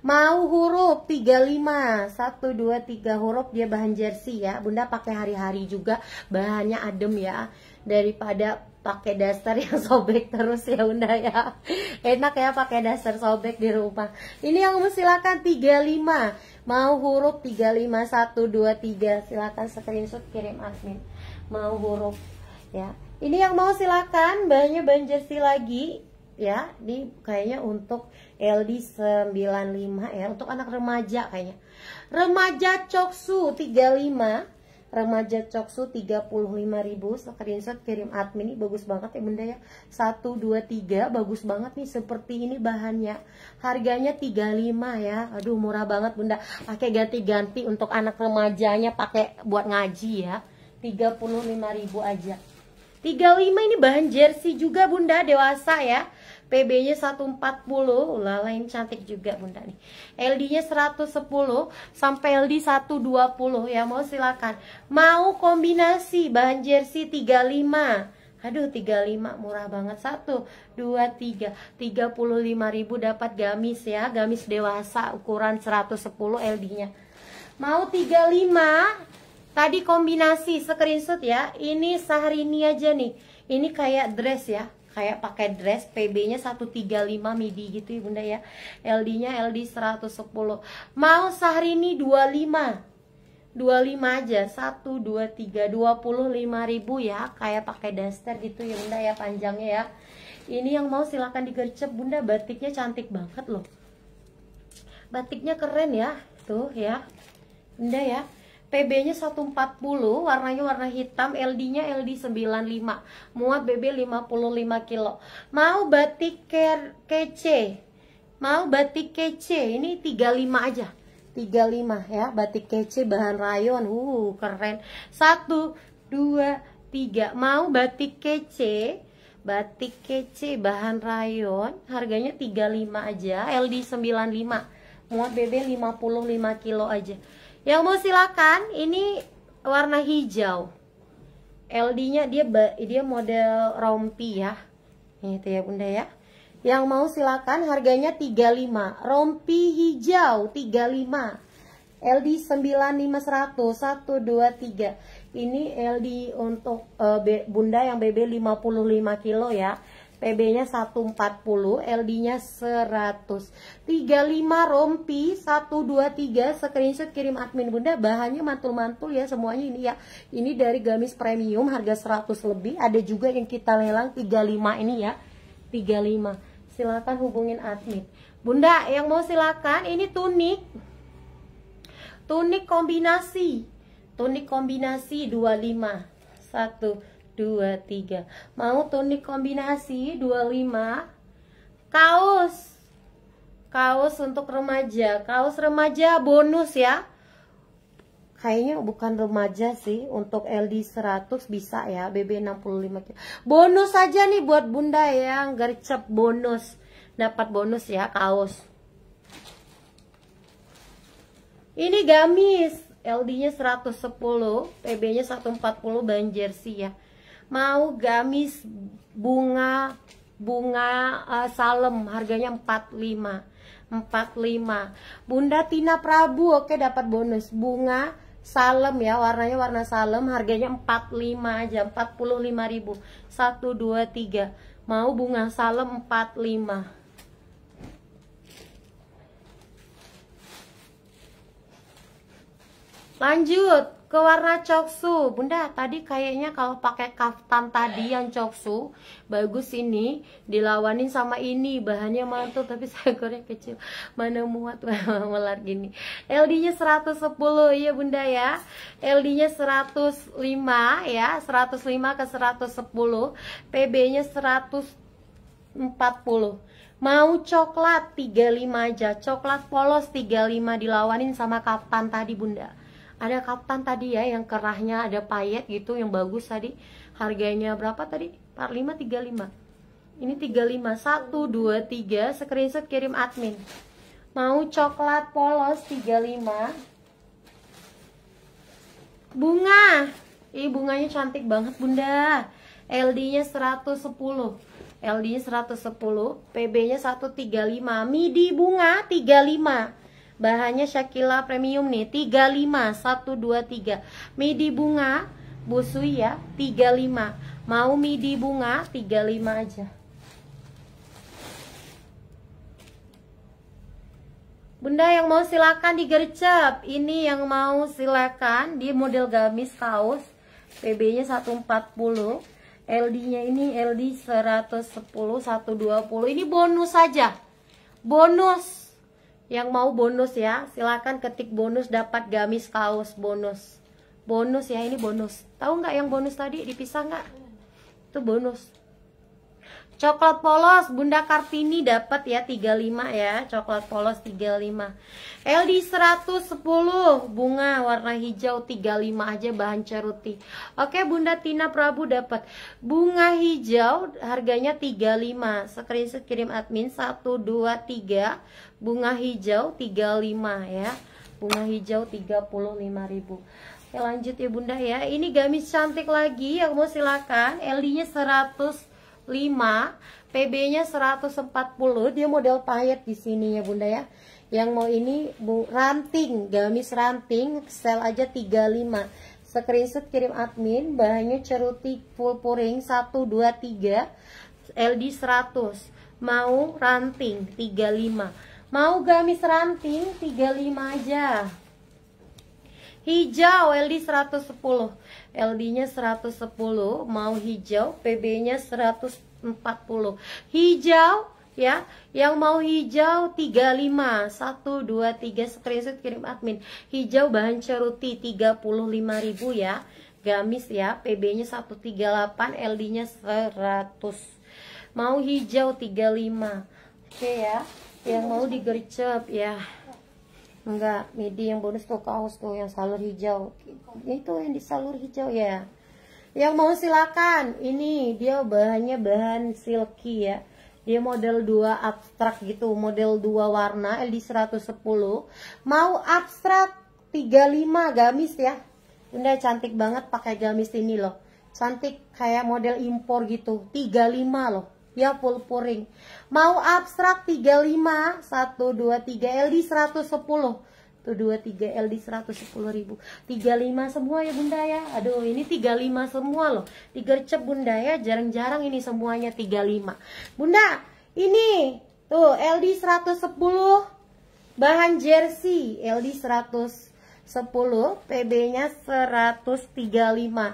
Speaker 1: Mau huruf 35, 1 2 3 huruf dia bahan jersey ya. Bunda pakai hari-hari juga, bahannya adem ya. Daripada pakai daster yang sobek terus ya Bunda ya. Enak ya pakai daster sobek di rumah. Ini yang mau silakan 35. Mau huruf 35123 silakan screenshot kirim admin. Mau huruf ya. Ini yang mau silakan banyak sih lagi ya. Ini kayaknya untuk LD 95 ya, untuk anak remaja kayaknya. Remaja Coksu 35 remaja coksu 35.000 screenshot kirim admin ini bagus banget ya bunda ya 1 2 3 bagus banget nih seperti ini bahannya harganya 35 ya aduh murah banget bunda pakai ganti-ganti untuk anak remajanya pakai buat ngaji ya 35.000 aja 35 ini bahan jersey juga bunda dewasa ya PB-nya 140, ulah lain cantik juga bunda nih. LD-nya 110 sampai LD 120 ya mau silakan. Mau kombinasi bahan jersey 35 Aduh 35 murah banget 1 2 3 35.000 dapat gamis ya Gamis dewasa ukuran 110 LD nya Mau 35 Tadi kombinasi screenshot ya Ini sehari ini aja nih Ini kayak dress ya kayak pakai dress PB-nya 135 midi gitu ya Bunda ya. LD-nya LD 110. Mau sehari lima 25. 25 aja 1 2 3 ribu ya kayak pakai daster gitu ya Bunda ya panjangnya ya. Ini yang mau silahkan digercep Bunda batiknya cantik banget loh. Batiknya keren ya. Tuh ya. Bunda ya. PB-nya 140, warnanya warna hitam, LD-nya LD 95, muat BB 55 kilo. Mau batik ke kece, mau batik kece, ini 35 aja. 35 ya, batik kece bahan rayon, uh keren. 1, 2, 3, mau batik kece, batik kece bahan rayon, harganya 35 aja, LD 95, muat BB 55 kilo aja. Yang mau silakan ini warna hijau. LD-nya dia dia model rompi ya. tuh ya Bunda ya. Yang mau silakan harganya 35. Rompi hijau 35. LD 95100 123. Ini LD untuk uh, Bunda yang BB 55 kilo ya. PB-nya 140, LD-nya 100. 35 rompi 123 screenshot kirim admin Bunda, bahannya mantul-mantul ya semuanya ini ya. Ini dari gamis premium harga 100 lebih, ada juga yang kita lelang 35 ini ya. 35. Silakan hubungin admin. Bunda, yang mau silakan ini tunik. Tunik kombinasi. Tunik kombinasi 25. 1 dua tiga Mau tunik kombinasi 25 Kaos Kaos untuk remaja Kaos remaja bonus ya Kayaknya bukan remaja sih Untuk LD 100 bisa ya BB 65 Bonus aja nih buat bunda yang gercep bonus Dapat bonus ya kaos Ini gamis LD-nya 110, PB-nya 140 ban sih ya mau gamis bunga bunga uh, salem harganya 45 45 Bunda Tina Prabu oke okay, dapat bonus bunga salem ya warnanya warna salem harganya 45 aja 45 ribu 1 2 3 mau bunga salem 45 lanjut ke warna coksu bunda tadi kayaknya kalau pakai kaftan tadi yang coksu bagus ini dilawanin sama ini bahannya mantul tapi sagornya kecil mana muat melar gini LD nya 110 ya bunda ya LD nya 105 ya 105 ke 110 PB nya 140 Mau coklat 35 aja Coklat polos 35 dilawanin sama kaftan tadi bunda ada kapten tadi ya yang kerahnya ada payet gitu yang bagus tadi harganya berapa tadi 45 35 ini 35 1 2 3 screenshot kirim admin mau coklat polos 35 bunga ih bunganya cantik banget bunda LD nya 110 LD nya 110 PB nya 135 midi bunga 35 Bahannya Shakila Premium nih 35123. Midi bunga busui ya 35. Mau midi bunga 35 aja. Bunda yang mau silakan digercep. Ini yang mau silakan di model gamis kaos PB-nya 140. LD-nya ini LD 110 120. Ini bonus saja. Bonus yang mau bonus ya, silahkan ketik bonus dapat gamis kaos bonus. Bonus ya, ini bonus. Tahu nggak yang bonus tadi dipisah nggak? Itu bonus. Coklat polos Bunda Kartini dapat ya 35 ya. Coklat polos 35. LD 110 bunga warna hijau 35 aja bahan ceruti. Oke Bunda Tina Prabu dapat bunga hijau harganya 35. Screenshot kirim admin 123 bunga hijau 35 ya. Bunga hijau 35.000. Oke lanjut ya bunda ya Ini gamis cantik lagi ya kamu silakan LD nya 100 5 PB-nya 140 dia model payet di sini ya Bunda ya yang mau ini bu, ranting gamis ranting sel aja 35 screenshot kirim admin bahannya ceruti full puring 123 LD 100 mau ranting 35 mau gamis ranting 35 aja hijau LD 110 LD-nya 110, mau hijau, PB-nya 140. Hijau ya, yang mau hijau 35, 123 2 screenshot kirim admin. Hijau bahan ceruti 35.000 ya. Gamis ya, PB-nya 138, LD-nya 100. Mau hijau 35. Oke ya. Yang mau digercep ya enggak midi yang bonus tuh kaos tuh yang salur hijau ya itu yang di salur hijau ya yang mau silakan ini dia bahannya bahan silky ya dia model 2 abstrak gitu model 2 warna LD110 mau abstrak 35 gamis ya bunda cantik banget pakai gamis ini loh cantik kayak model impor gitu 35 loh ya full puring mau abstrak 35 123 LD 110 tuh 23 LD 110 ribu 35 semua ya bunda ya aduh ini 35 semua loh digercep bunda ya jarang-jarang ini semuanya 35 bunda ini tuh LD 110 bahan jersey LD 100 10 nya 135 35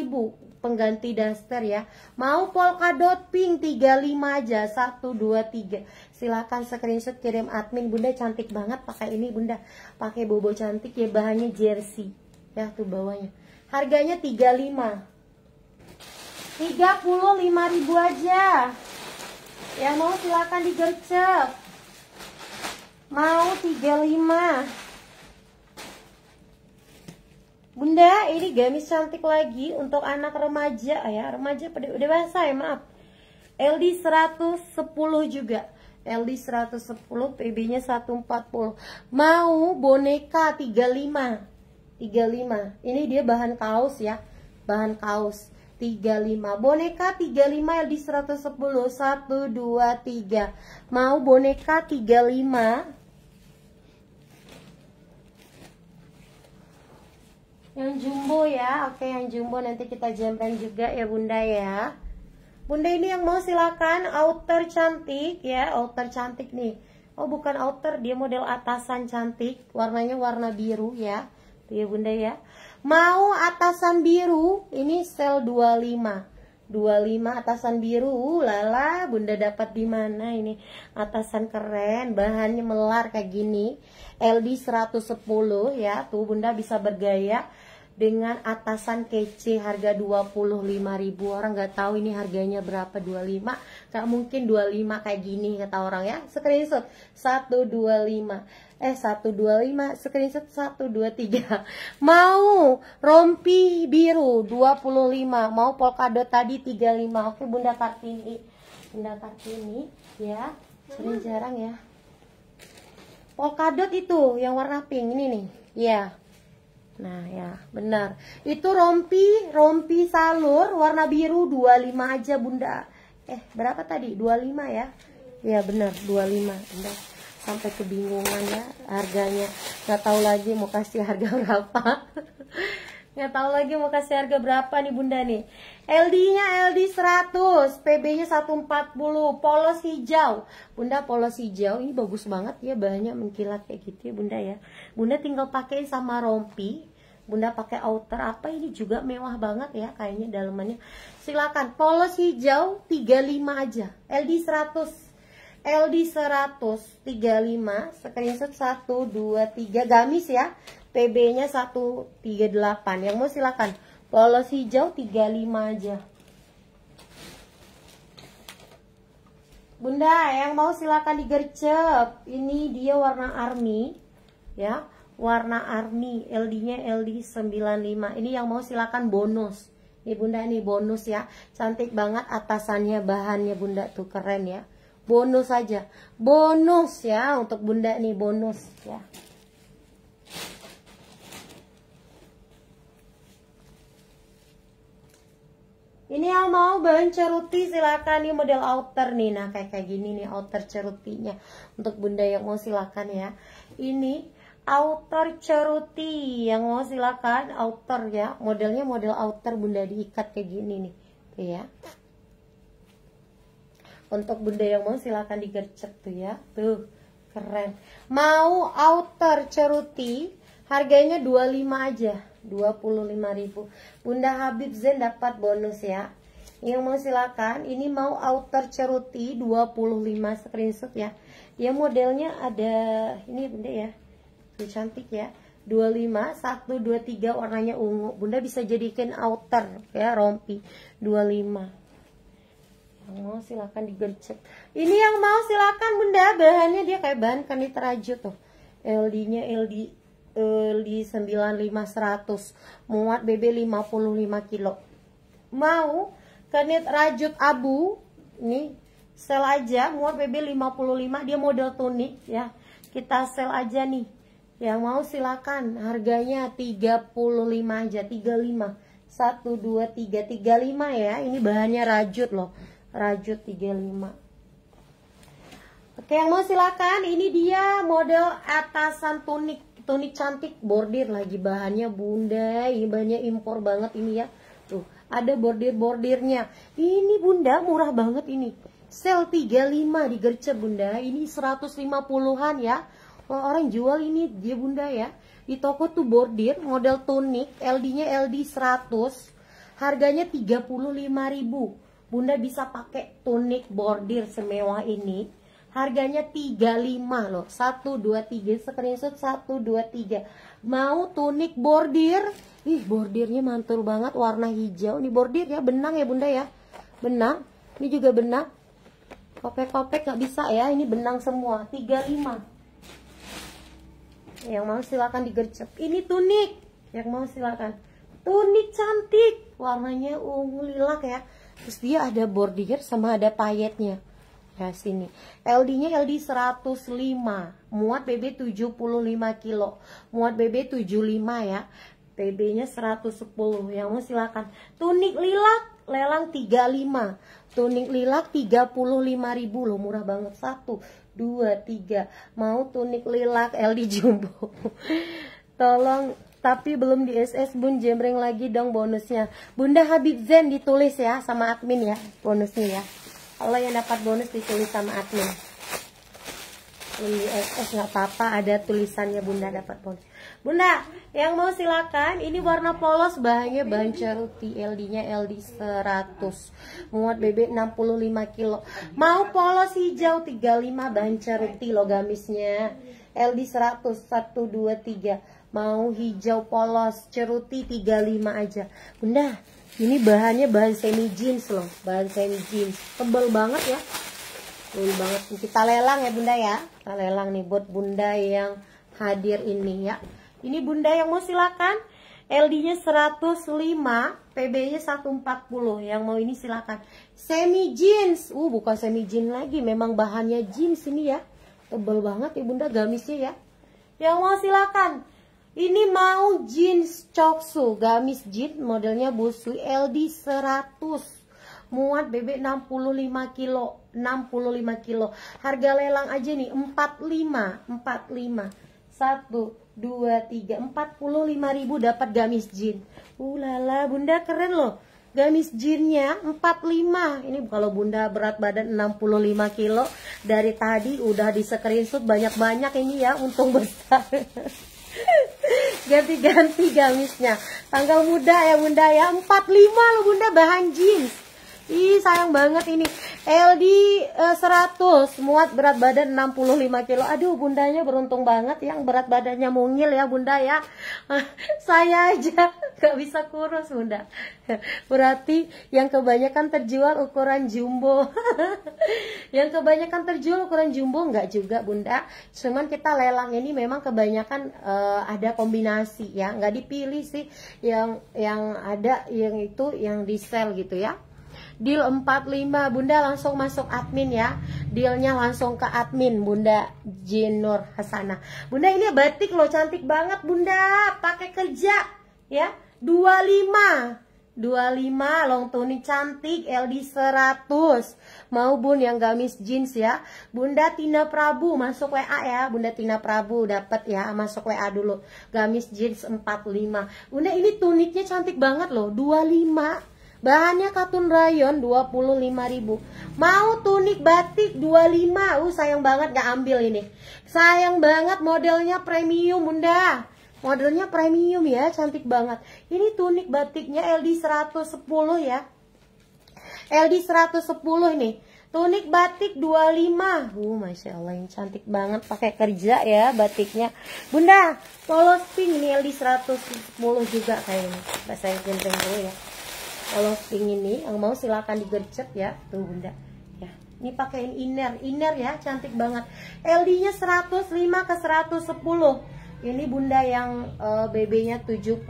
Speaker 1: ribu pengganti daster ya. Mau polkadot pink 35 aja 1 2 3. Silahkan screenshot kirim admin. Bunda cantik banget pakai ini Bunda. Pakai bobo cantik ya bahannya jersey. Ya tuh bawahnya. Harganya 35. 35 ribu aja. Ya mau silahkan digercep. Mau 35. Bunda, ini gamis cantik lagi untuk anak remaja ya, remaja pada dewasa ya, maaf. LD 110 juga. LD 110, PB-nya 140. Mau boneka 35. 35. Ini dia bahan kaos ya. Bahan kaos 35. Boneka 35 LD 110 1 2 3. Mau boneka 35 yang jumbo ya oke yang jumbo nanti kita jamkan juga ya bunda ya bunda ini yang mau silakan outer cantik ya outer cantik nih oh bukan outer dia model atasan cantik warnanya warna biru ya tuh ya bunda ya mau atasan biru ini sel 25 25 atasan biru uh, lala bunda dapat di mana ini atasan keren bahannya melar kayak gini LD 110 ya tuh bunda bisa bergaya dengan atasan kece harga ribu orang nggak tahu ini harganya berapa 25 nggak mungkin 25 kayak gini kata orang ya screenshot 125 eh 125 screenshot 123 mau rompi biru 25 mau polkadot tadi 35 oke Bunda Kartini Bunda Kartini ya sering jarang ya polkadot itu yang warna pink ini nih ya Nah ya benar Itu rompi rompi salur warna biru 25 aja bunda Eh berapa tadi 25 ya Ya benar 25 bunda Sampai kebingungan ya harganya Gak tahu lagi mau kasih harga berapa Nggak tahu lagi mau kasih harga berapa nih bunda nih. LD-nya LD 100, PB-nya 140, polos hijau. Bunda polos hijau ini bagus banget ya bahannya mengkilat kayak gitu ya bunda ya. Bunda tinggal pakai sama rompi. Bunda pakai outer apa ini juga mewah banget ya kayaknya dalamannya. Silakan polos hijau 35 aja. LD 100. LD 100 35 screenshot 1 2 3 gamis ya PB-nya 138. Yang mau silakan. Polos hijau 35 aja. Bunda, yang mau silakan digercep. Ini dia warna army ya. Warna army, LD-nya LD 95. Ini yang mau silakan bonus. Nih Bunda ini bonus ya. Cantik banget atasannya bahannya Bunda tuh keren ya. Bonus aja. Bonus ya untuk Bunda nih bonus ya. Ini yang mau bahan ceruti silakan nih model outer nih. Nah, kayak kayak gini nih outer cerutinya. Untuk Bunda yang mau silakan ya. Ini outer ceruti yang mau silakan outer ya. Modelnya model outer Bunda diikat kayak gini nih. Tuh ya. Untuk Bunda yang mau silakan digercep tuh ya. Tuh, keren. Mau outer ceruti harganya 25 aja. 25.000 Bunda Habib Zen dapat bonus ya yang mau silakan ini mau outer ceruti 25 screenshot ya dia modelnya ada ini bunda ya tuh cantik ya 25 1 2 3 warnanya ungu bunda bisa jadikan outer ya rompi 25 yang mau silakan digercek. ini yang mau silakan bunda bahannya dia kayak bahan kanitra teraju tuh LD nya LD di 95100 muat BB 55 kilo mau kanit rajut abu nih sel aja muat BB 55 dia model tunik ya kita sel aja nih yang mau silakan harganya 35 aja 35 1 2 3 35 ya ini bahannya rajut loh rajut 35 Oke, yang mau silakan. Ini dia model atasan tunik Tunik cantik bordir lagi bahannya bunda ini bahannya impor banget ini ya tuh ada bordir-bordirnya ini bunda murah banget ini sel 35 di Gerce bunda ini 150an ya orang jual ini dia bunda ya di toko tuh bordir model tunik LD nya LD 100 harganya 35.000 bunda bisa pakai tunik bordir semewah ini Harganya 35 loh. 1 2 3 screenshot 1 2 3. Mau tunik bordir? Ih, bordirnya mantul banget warna hijau. Ini bordir ya, benang ya Bunda ya. Benang. Ini juga benang. Kopek-kopek nggak bisa ya, ini benang semua. 35. Yang mau silakan digercep. Ini tunik. Yang mau silakan. Tunik cantik. Warnanya ungu lilak ya. Terus dia ada bordir sama ada payetnya ya sini LD-nya LD 105 muat BB 75 kilo muat BB 75 ya BB-nya 110 yang mau silakan tunik lilak lelang 35 tunik lilak 35.000 loh murah banget 1 2 3. mau tunik lilak LD jumbo tolong tapi belum di SS Bun jembreng lagi dong bonusnya Bunda Habib Zen ditulis ya sama admin ya bonusnya ya kalau yang dapat bonus ditulis sama admin ISS iya, eh, nggak apa-apa ada tulisannya bunda dapat bonus bunda yang mau silakan ini warna polos bahannya bahan ceruti LD nya LD 100 muat BB 65 kilo mau polos hijau 35 bahan ceruti lo gamisnya. LD 100 123 mau hijau polos ceruti 35 aja bunda ini bahannya bahan semi jeans loh bahan semi jeans tebal banget ya tebal banget kita lelang ya bunda ya kita lelang nih buat bunda yang hadir ini ya ini bunda yang mau silakan LD-nya 105, PB-nya 140. Yang mau ini silakan. Semi jeans. Uh, bukan semi jeans lagi, memang bahannya jeans ini ya. Tebal banget ya Bunda gamisnya ya. Yang mau silakan. Ini mau jeans coksu, gamis jeans modelnya busui LD 100. Muat BB 65 kilo, 65 kilo. Harga lelang aja nih 45, 45. 1 2 3 45 ribu dapat gamis jeans. Ulala, uh, Bunda keren loh. Gamis jeansnya 45 Ini kalau bunda berat badan 65 kilo Dari tadi udah di screenshot banyak-banyak ini ya Untung besar ganti-ganti gamisnya tanggal muda ya bunda ya 45 lo bunda bahan jeans Ih sayang banget ini LD uh, 100 Muat berat badan 65 kilo Aduh bundanya beruntung banget Yang berat badannya mungil ya bunda ya Saya aja Gak bisa kurus bunda Berarti yang kebanyakan terjual ukuran jumbo Yang kebanyakan terjual ukuran jumbo Enggak juga bunda Cuman kita lelang ini memang kebanyakan uh, Ada kombinasi ya Enggak dipilih sih yang yang ada yang itu yang di sel gitu ya deal 45 bunda langsung masuk admin ya dealnya langsung ke admin bunda Jinur Hasanah bunda ini batik loh cantik banget bunda pakai kerja ya 25 25 long tuning cantik LD 100 mau bun yang gamis jeans ya Bunda Tina Prabu masuk WA ya Bunda Tina Prabu dapat ya masuk WA dulu gamis jeans 45 Bunda ini tuniknya cantik banget loh 25 Bahannya katun rayon 25.000. Mau tunik batik 25. Uh sayang banget gak ambil ini. Sayang banget modelnya premium, Bunda. Modelnya premium ya, cantik banget. Ini tunik batiknya LD 110 ya. LD 110 nih. Tunik batik 25. Uh, Masya Allah yang cantik banget pakai kerja ya batiknya. Bunda, polos pink ini LD 110 juga kayaknya. saya yang dulu ya kalau pink ini yang mau silakan digercep ya tuh bunda ya ini pakaiin inner inner ya cantik banget LD nya 105 ke 110 ini bunda yang uh, BB nya 75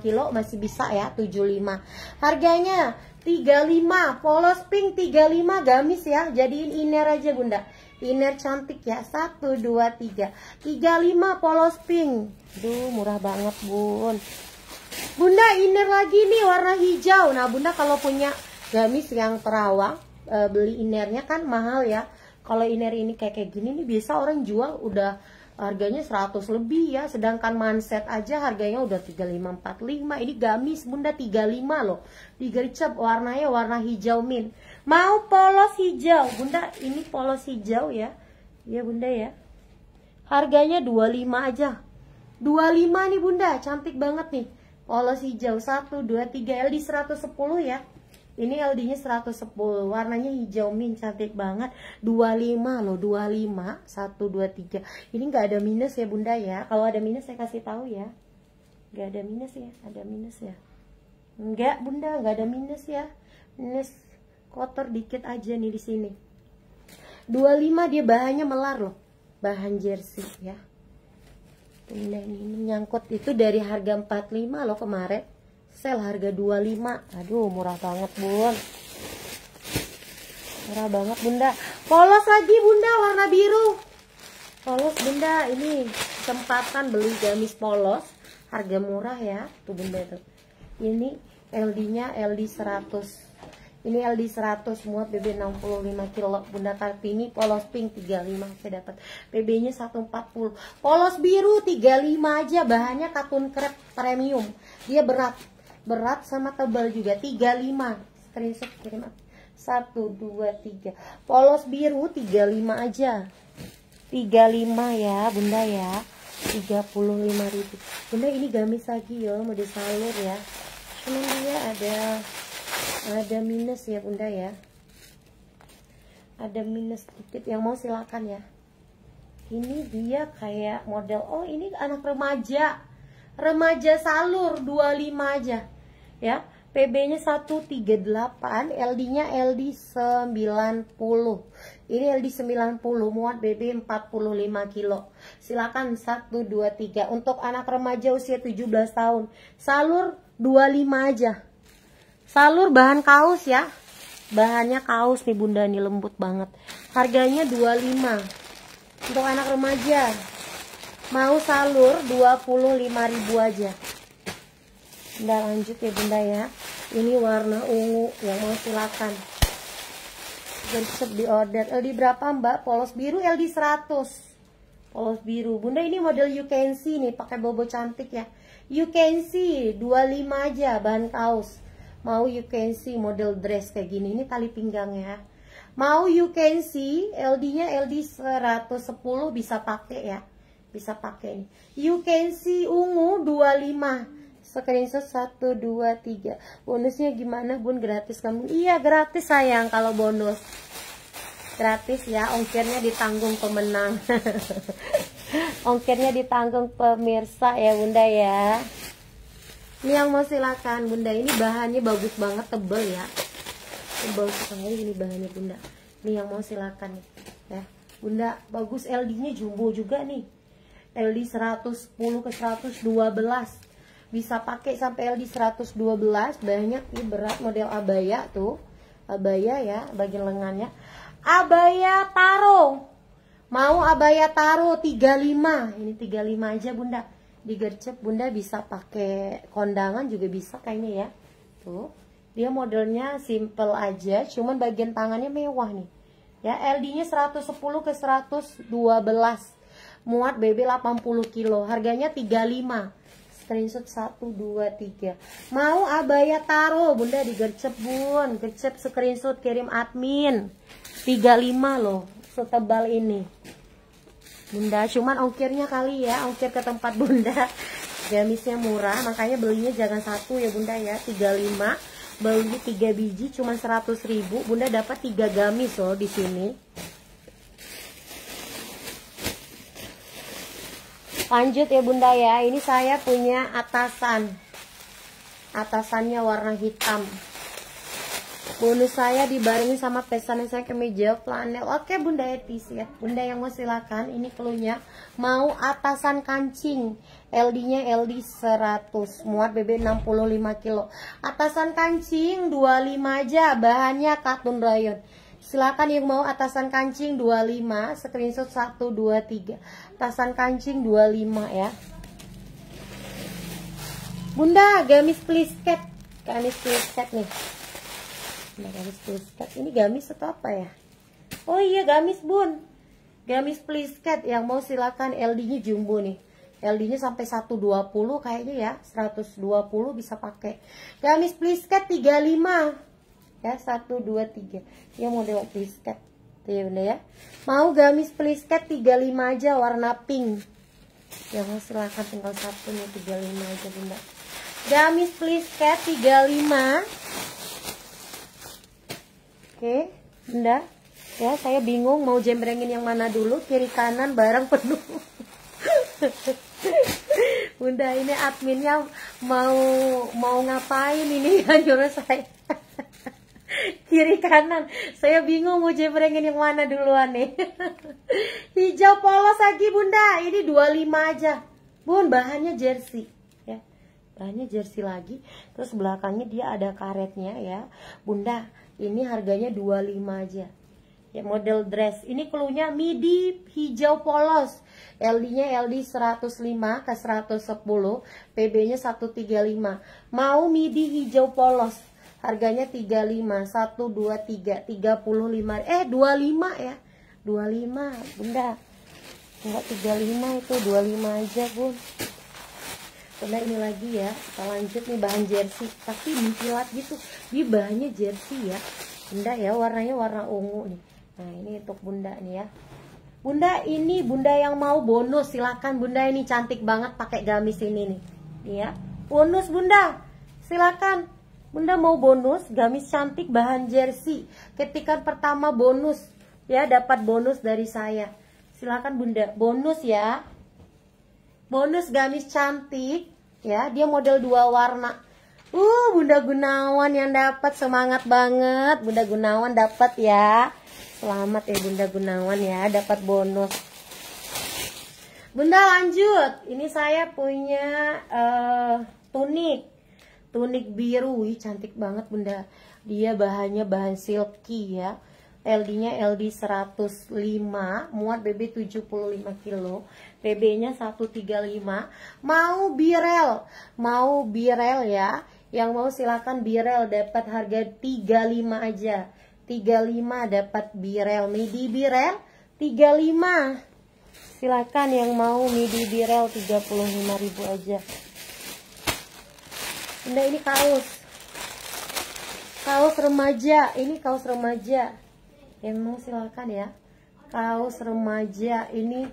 Speaker 1: kilo masih bisa ya 75 harganya 35 polos pink 35 gamis ya jadi inner aja bunda inner cantik ya 1, 2, 3 35 polos pink Duh murah banget bun Bunda inner lagi nih warna hijau. Nah, Bunda kalau punya gamis yang terawang, e, beli innernya kan mahal ya. Kalau inner ini kayak kayak gini nih biasa orang jual udah harganya 100 lebih ya, sedangkan manset aja harganya udah 3545. Ini gamis Bunda 35 loh. Digercep warnanya warna hijau min. Mau polos hijau. Bunda ini polos hijau ya. Iya Bunda ya. Harganya 25 aja. 25 nih Bunda, cantik banget nih polos hijau 1, 2, 3 LD 110 ya ini LD-nya 110, warnanya hijau mint, cantik banget. 25 loh, 25, 1, 2, 3. Ini gak ada minus ya bunda ya. Kalau ada minus saya kasih tahu ya. gak ada minus ya, ada minus ya. enggak bunda, gak ada minus ya. Minus kotor dikit aja nih di sini. 25 dia bahannya melar loh. Bahan jersey ya benda ini menyangkut itu dari harga 45 loh kemarin sel harga 25 aduh murah banget bun murah banget bunda polos lagi bunda warna biru polos bunda ini kesempatan beli gamis polos harga murah ya tuh bunda tuh ini LD nya LD 100 ini LD 100 muat BB 65 kilo. Bunda Kartini polos pink 35 saya dapat. BB-nya 140. Polos biru 35 aja bahannya katun krep premium. Dia berat. Berat sama tebal juga 35. Screenshot kirim. 1 2 3. Polos biru 35 aja. 35 ya, Bunda ya. 35.000. Bunda ini gamis lagi ya, mau disalur ya. Cuman dia ada ada minus ya bunda ya ada minus sedikit yang mau silakan ya ini dia kayak model oh ini anak remaja remaja salur 25 aja ya PB nya 138 LD nya LD 90 ini LD 90 muat BB 45 kilo silakan 1 2 3 untuk anak remaja usia 17 tahun salur 25 aja Salur bahan kaos ya. Bahannya kaos nih bunda nih lembut banget. Harganya 25 Untuk anak remaja. Mau salur 25 ribu aja. Bunda lanjut ya bunda ya. Ini warna ungu ya, mau silakan. Gersep di order. LD berapa mbak? Polos biru LD 100 polos biru. Bunda ini model you can see nih, pakai bobo cantik ya. You can see 25 aja bahan kaos mau you can see model dress kayak gini ini tali pinggang ya mau you can see LD-nya LD 110 bisa pakai ya bisa pakai ini you can see ungu 25 screenshot 1 2 3 bonusnya gimana Bun gratis kamu iya gratis sayang kalau bonus gratis ya ongkirnya ditanggung pemenang ongkirnya ditanggung pemirsa ya Bunda ya ini yang mau silakan bunda ini bahannya bagus banget tebel ya tebel sekali ini bahannya bunda ini yang mau silakan nih ya bunda bagus LD nya jumbo juga nih LD 110 ke 112 bisa pakai sampai LD 112 banyak ini berat model abaya tuh abaya ya bagian lengannya abaya taro mau abaya taro 35 ini 35 aja bunda digercep bunda bisa pakai kondangan juga bisa kayaknya ya tuh dia modelnya simple aja cuman bagian tangannya mewah nih ya LD nya 110 ke 112 muat BB 80 kilo harganya 35 screenshot 1 2 mau abaya taruh bunda digercep bun gercep screenshot kirim admin 35 loh setebal ini bunda cuman ongkirnya kali ya ongkir ke tempat bunda gamisnya murah makanya belinya jangan satu ya bunda ya 35 beli 3 biji cuma 100 ribu bunda dapat 3 gamis loh di sini lanjut ya bunda ya ini saya punya atasan atasannya warna hitam bonus saya dibarengi sama pesanan saya ke meja flanel oke bunda etis ya bunda yang mau silakan ini keluarnya mau atasan kancing LD nya LD 100 muat BB 65 kilo atasan kancing 25 aja bahannya katun rayon silakan yang mau atasan kancing 25 screenshot 1 2 3 atasan kancing 25 ya Bunda gamis please cat gamis please cat nih Nah, gamis plisket. Ini gamis atau apa ya? Oh iya, gamis bun. Gamis plisket yang mau silakan LD-nya jumbo nih. LD-nya sampai 120 kayaknya ya. 120 bisa pakai. Gamis plisket 35. Ya, 1 2 3. Ini model plisket. Tuh ya, bunda ya. Mau gamis plisket 35 aja warna pink. Ya, mau silakan tinggal satu nih 35 aja, Bunda. Gamis plisket 35 Oke, Bunda. Ya, saya bingung mau jembrengin yang mana dulu, kiri kanan barang penuh. Bunda, ini adminnya mau mau ngapain ini ya nyuruh saya. kiri kanan. Saya bingung mau jembrengin yang mana duluan nih. Hijau polos lagi, Bunda. Ini 25 aja. Bun, bahannya jersey ya, bahannya jersey lagi terus belakangnya dia ada karetnya ya bunda ini harganya 25 aja. Ya model dress. Ini keluarnya midi hijau polos. LD-nya LD 105 ke 110, PB-nya 135. Mau midi hijau polos. Harganya 35, 1 2 3 35. Eh 25 ya. 25, Bunda. Enggak 35 itu 25 aja, Bun karena ini lagi ya kita lanjut nih bahan jersey tapi mentilat gitu di bahannya jersey ya bunda ya warnanya warna ungu nih nah ini untuk bunda nih ya bunda ini bunda yang mau bonus silakan bunda ini cantik banget pakai gamis ini nih nih ya bonus bunda silakan bunda mau bonus gamis cantik bahan jersey ketikan pertama bonus ya dapat bonus dari saya silakan bunda bonus ya bonus gamis cantik ya dia model dua warna uh Bunda Gunawan yang dapat semangat banget Bunda Gunawan dapat ya selamat ya Bunda Gunawan ya dapat bonus Bunda lanjut ini saya punya uh, tunik tunik biru Ih, cantik banget Bunda dia bahannya bahan silky ya LD-nya LD 105, muat BB 75 kilo, BB-nya 135. Mau birel, mau birel ya. Yang mau silakan birel dapat harga 35 aja. 35 dapat birel, midi birel 35. Silakan yang mau midi birel 35.000 aja. Nah, ini kaos. Kaos remaja, ini kaos remaja ilmu silakan ya kaos remaja ini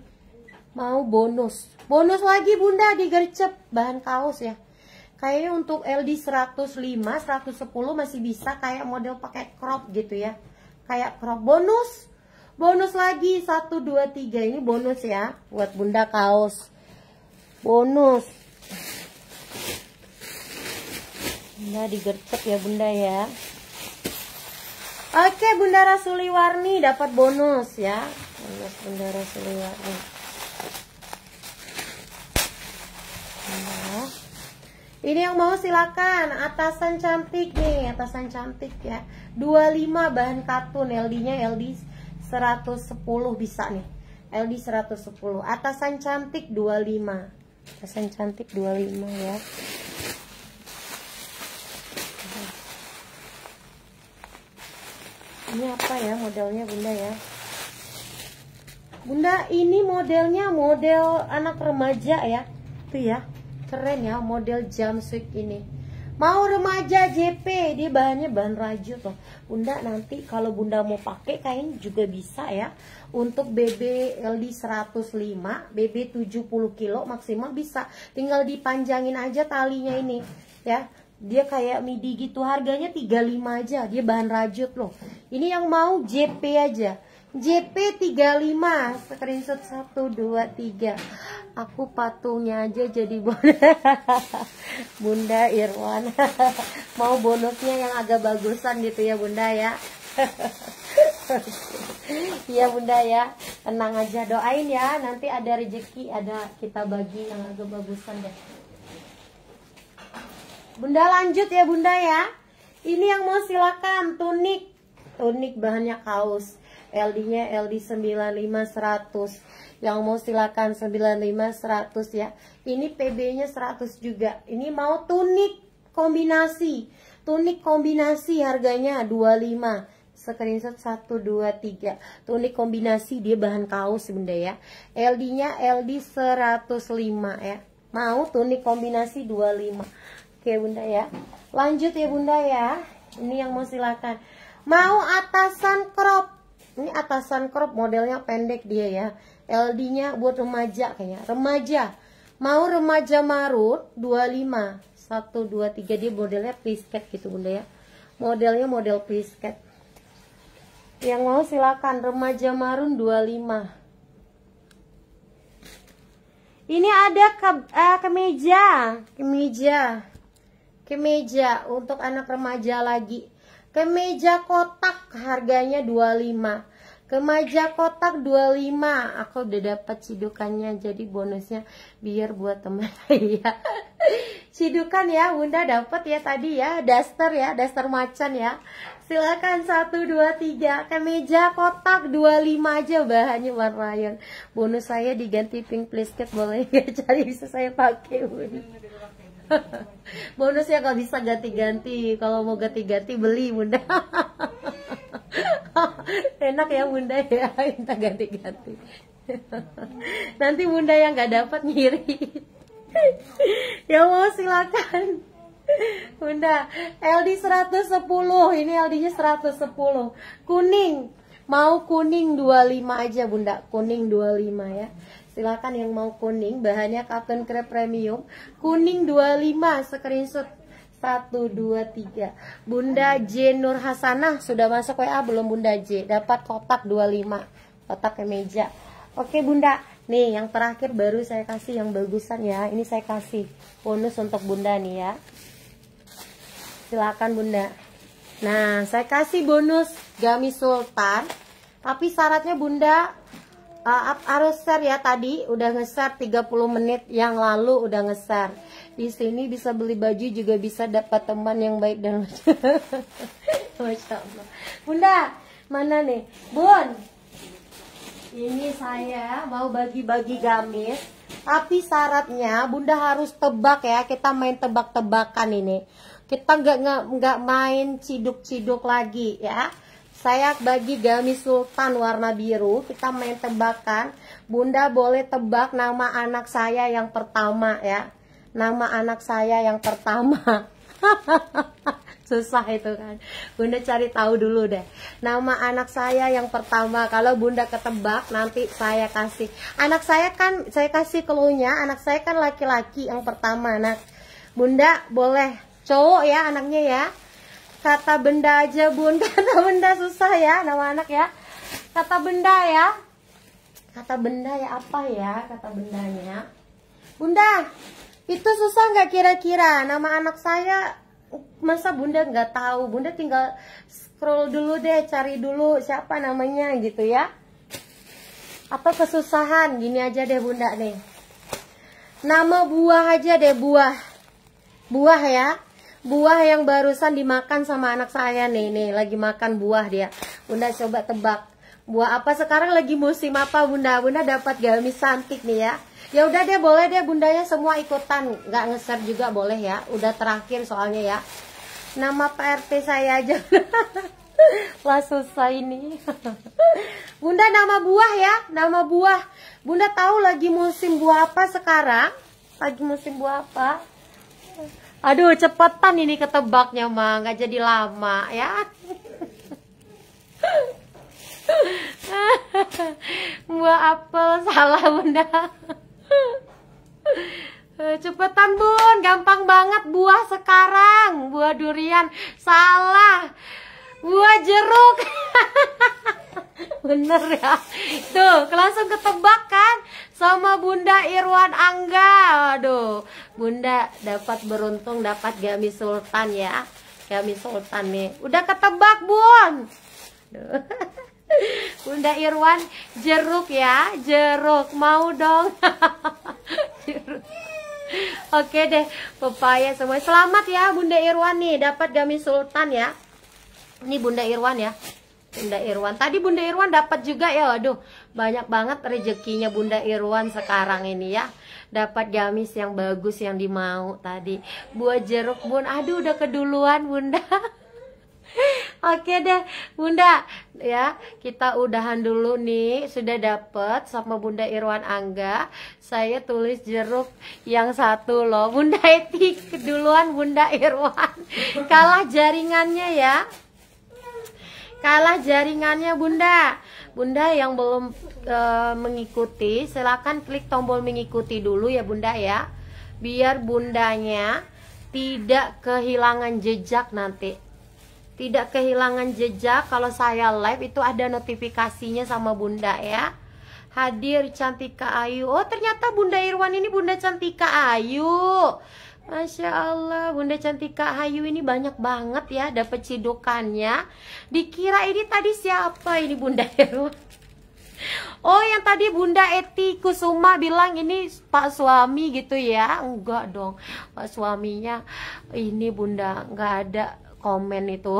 Speaker 1: mau bonus bonus lagi bunda digercep bahan kaos ya kayaknya untuk LD 105 110 masih bisa kayak model pakai crop gitu ya kayak crop bonus bonus lagi 1 2 3 ini bonus ya buat bunda kaos bonus bunda digercep ya bunda ya Oke, Bunda Rasuliwarni dapat bonus ya. Bonus Bunda Rasuliwarni. Nah. Ini yang mau silakan atasan cantik nih, atasan cantik ya. 25 bahan katun LD-nya LD 110 bisa nih. LD 110. Atasan cantik 25. Atasan cantik 25 ya. ini apa ya modelnya bunda ya bunda ini modelnya model anak remaja ya tuh ya keren ya model jumpsuit ini mau remaja JP dia bahannya bahan rajut tuh bunda nanti kalau bunda mau pakai kain juga bisa ya untuk BB LD 105 BB 70 kilo maksimal bisa tinggal dipanjangin aja talinya ini ya dia kayak midi gitu, harganya 35 aja, dia bahan rajut loh. Ini yang mau JP aja. JP 35, screenshot 1 2 3. Aku patungnya aja jadi bonus. Bunda Irwan. mau bonusnya yang agak bagusan gitu ya, Bunda ya. Iya bunda ya Tenang aja doain ya Nanti ada rezeki ada kita bagi yang agak bagusan deh Bunda lanjut ya bunda ya Ini yang mau silakan tunik Tunik bahannya kaos LD nya LD 95100 Yang mau silakan 95100 ya Ini PB nya 100 juga Ini mau tunik kombinasi Tunik kombinasi harganya 25 screenshot 1, 2, 3 tunik kombinasi dia bahan kaos bunda ya LD nya LD 105 ya mau tunik kombinasi 25 Oke bunda ya Lanjut ya bunda ya Ini yang mau silakan Mau atasan crop Ini atasan crop modelnya pendek dia ya LD nya buat remaja kayaknya Remaja Mau remaja marut 25 1, 2, 3 Dia modelnya plisket gitu bunda ya Modelnya model plisket Yang mau silakan Remaja marun 25 ini ada ke, uh, kemeja, kemeja kemeja untuk anak remaja lagi kemeja kotak harganya 25 kemeja kotak 25 aku udah dapat cidukannya jadi bonusnya biar buat teman saya cidukan ya bunda dapat ya tadi ya daster ya daster macan ya silakan 1, 2, 3 kemeja kotak 25 aja bahannya warna yang bonus saya diganti pink plisket boleh nggak cari bisa saya pakai bunda bonus ya kalau bisa ganti-ganti kalau mau ganti-ganti beli bunda enak ya bunda ya minta ganti-ganti nanti bunda yang nggak dapat ngiri ya mau silakan bunda LD 110 ini LD nya 110 kuning mau kuning 25 aja bunda kuning 25 ya Silakan yang mau kuning, bahannya Captain Crab Premium. Kuning 25 screenshot 1 2 3. Bunda J Nur Hasanah sudah masuk WA belum Bunda J? Dapat kotak 25, kotak kemeja. Oke Bunda, nih yang terakhir baru saya kasih yang bagusan ya. Ini saya kasih bonus untuk Bunda nih ya. Silakan Bunda. Nah, saya kasih bonus gamis sultan tapi syaratnya bunda uh, harus share ya tadi udah nge-share 30 menit yang lalu udah nge-share di sini bisa beli baju juga bisa dapat teman yang baik dan masya bunda mana nih bun ini saya mau bagi-bagi gamis tapi syaratnya bunda harus tebak ya kita main tebak-tebakan ini kita nggak nggak main ciduk-ciduk lagi ya saya bagi gamis sultan warna biru. Kita main tebakan. Bunda boleh tebak nama anak saya yang pertama ya. Nama anak saya yang pertama. Susah itu kan. Bunda cari tahu dulu deh. Nama anak saya yang pertama. Kalau Bunda ketebak nanti saya kasih. Anak saya kan saya kasih keluhnya. Anak saya kan laki-laki yang pertama. anak Bunda boleh cowok ya anaknya ya kata benda aja bun kata benda susah ya nama anak ya kata benda ya kata benda ya apa ya kata bendanya bunda itu susah nggak kira-kira nama anak saya masa bunda nggak tahu bunda tinggal scroll dulu deh cari dulu siapa namanya gitu ya apa kesusahan gini aja deh bunda nih nama buah aja deh buah buah ya buah yang barusan dimakan sama anak saya nih nih lagi makan buah dia bunda coba tebak buah apa sekarang lagi musim apa bunda bunda dapat gamis cantik nih ya ya udah deh boleh dia bundanya semua ikutan nggak ngeser juga boleh ya udah terakhir soalnya ya nama prt saya aja lah selesai ini bunda nama buah ya nama buah bunda tahu lagi musim buah apa sekarang lagi musim buah apa Aduh, cepetan ini ketebaknya, mah. Nggak jadi lama, ya. Buah apel, salah, Bunda. Cepetan, Bun. Gampang banget buah sekarang. Buah durian. Salah. Buah jeruk. Bener ya. Tuh, langsung ketebak kan sama Bunda Irwan Angga. Aduh, Bunda dapat beruntung dapat Gami Sultan ya. Gami Sultan nih. Udah ketebak, Bun. Bunda Irwan jeruk ya, jeruk mau dong. jeruk. Oke deh, pepaya semua. Selamat ya Bunda Irwan nih dapat Gami Sultan ya. Ini Bunda Irwan ya. Bunda Irwan. Tadi Bunda Irwan dapat juga ya. Waduh, banyak banget rezekinya Bunda Irwan sekarang ini ya. Dapat gamis yang bagus yang dimau tadi. Buah jeruk Bun. Aduh, udah keduluan Bunda. Oke deh, Bunda. Ya, kita udahan dulu nih. Sudah dapet sama Bunda Irwan Angga. Saya tulis jeruk yang satu loh. Bunda Eti keduluan Bunda Irwan. Kalah jaringannya ya kalah jaringannya bunda bunda yang belum e, mengikuti silahkan klik tombol mengikuti dulu ya bunda ya biar bundanya tidak kehilangan jejak nanti tidak kehilangan jejak kalau saya live itu ada notifikasinya sama bunda ya hadir Cantika Ayu oh ternyata Bunda Irwan ini Bunda Cantika Ayu Masya Allah, Bunda Cantika Hayu ini banyak banget ya dapat cidukannya. Dikira ini tadi siapa ini Bunda Heru? Oh, yang tadi Bunda Eti Kusuma bilang ini Pak suami gitu ya? Enggak dong, Pak suaminya ini Bunda nggak ada komen itu.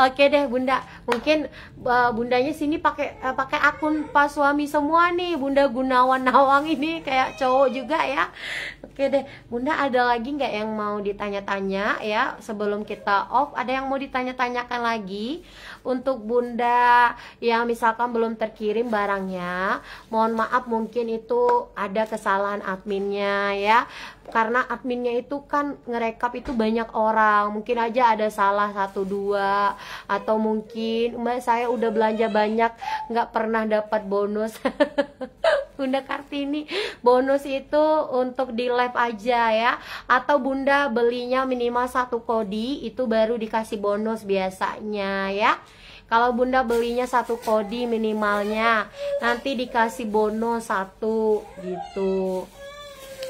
Speaker 1: Oke deh Bunda, mungkin uh, bundanya sini pakai uh, pakai akun pas suami semua nih, Bunda Gunawan Nawang ini kayak cowok juga ya. Oke deh, Bunda ada lagi nggak yang mau ditanya-tanya ya sebelum kita off? Ada yang mau ditanya-tanyakan lagi untuk Bunda yang misalkan belum terkirim barangnya? Mohon maaf mungkin itu ada kesalahan adminnya ya karena adminnya itu kan ngerekap itu banyak orang mungkin aja ada salah satu dua atau mungkin mbak saya udah belanja banyak nggak pernah dapat bonus Bunda Kartini bonus itu untuk di live aja ya atau Bunda belinya minimal satu kodi itu baru dikasih bonus biasanya ya kalau bunda belinya satu kodi minimalnya nanti dikasih bonus satu gitu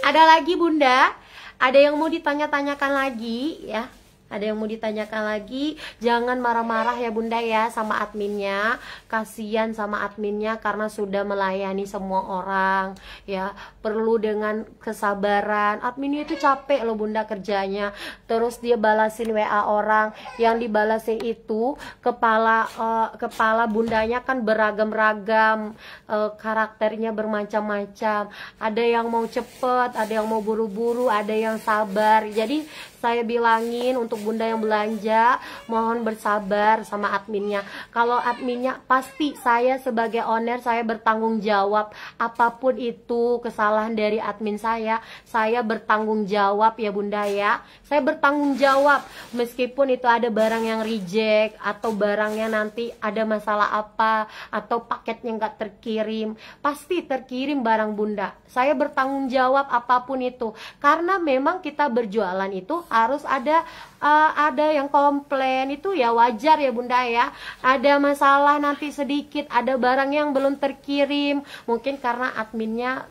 Speaker 1: ada lagi bunda ada yang mau ditanya-tanyakan lagi ya ada yang mau ditanyakan lagi? Jangan marah-marah ya bunda ya sama adminnya. Kasian sama adminnya karena sudah melayani semua orang. Ya perlu dengan kesabaran. Adminnya itu capek loh bunda kerjanya. Terus dia balasin WA orang. Yang dibalasin itu kepala uh, kepala bundanya kan beragam-ragam, uh, karakternya bermacam-macam. Ada yang mau cepet, ada yang mau buru-buru, ada yang sabar. Jadi saya bilangin untuk bunda yang belanja mohon bersabar sama adminnya kalau adminnya pasti saya sebagai owner saya bertanggung jawab apapun itu kesalahan dari admin saya saya bertanggung jawab ya bunda ya saya bertanggung jawab meskipun itu ada barang yang reject atau barangnya nanti ada masalah apa atau paketnya nggak terkirim pasti terkirim barang bunda saya bertanggung jawab apapun itu karena memang kita berjualan itu harus ada uh, ada yang komplain itu ya wajar ya bunda ya ada masalah nanti sedikit ada barang yang belum terkirim mungkin karena adminnya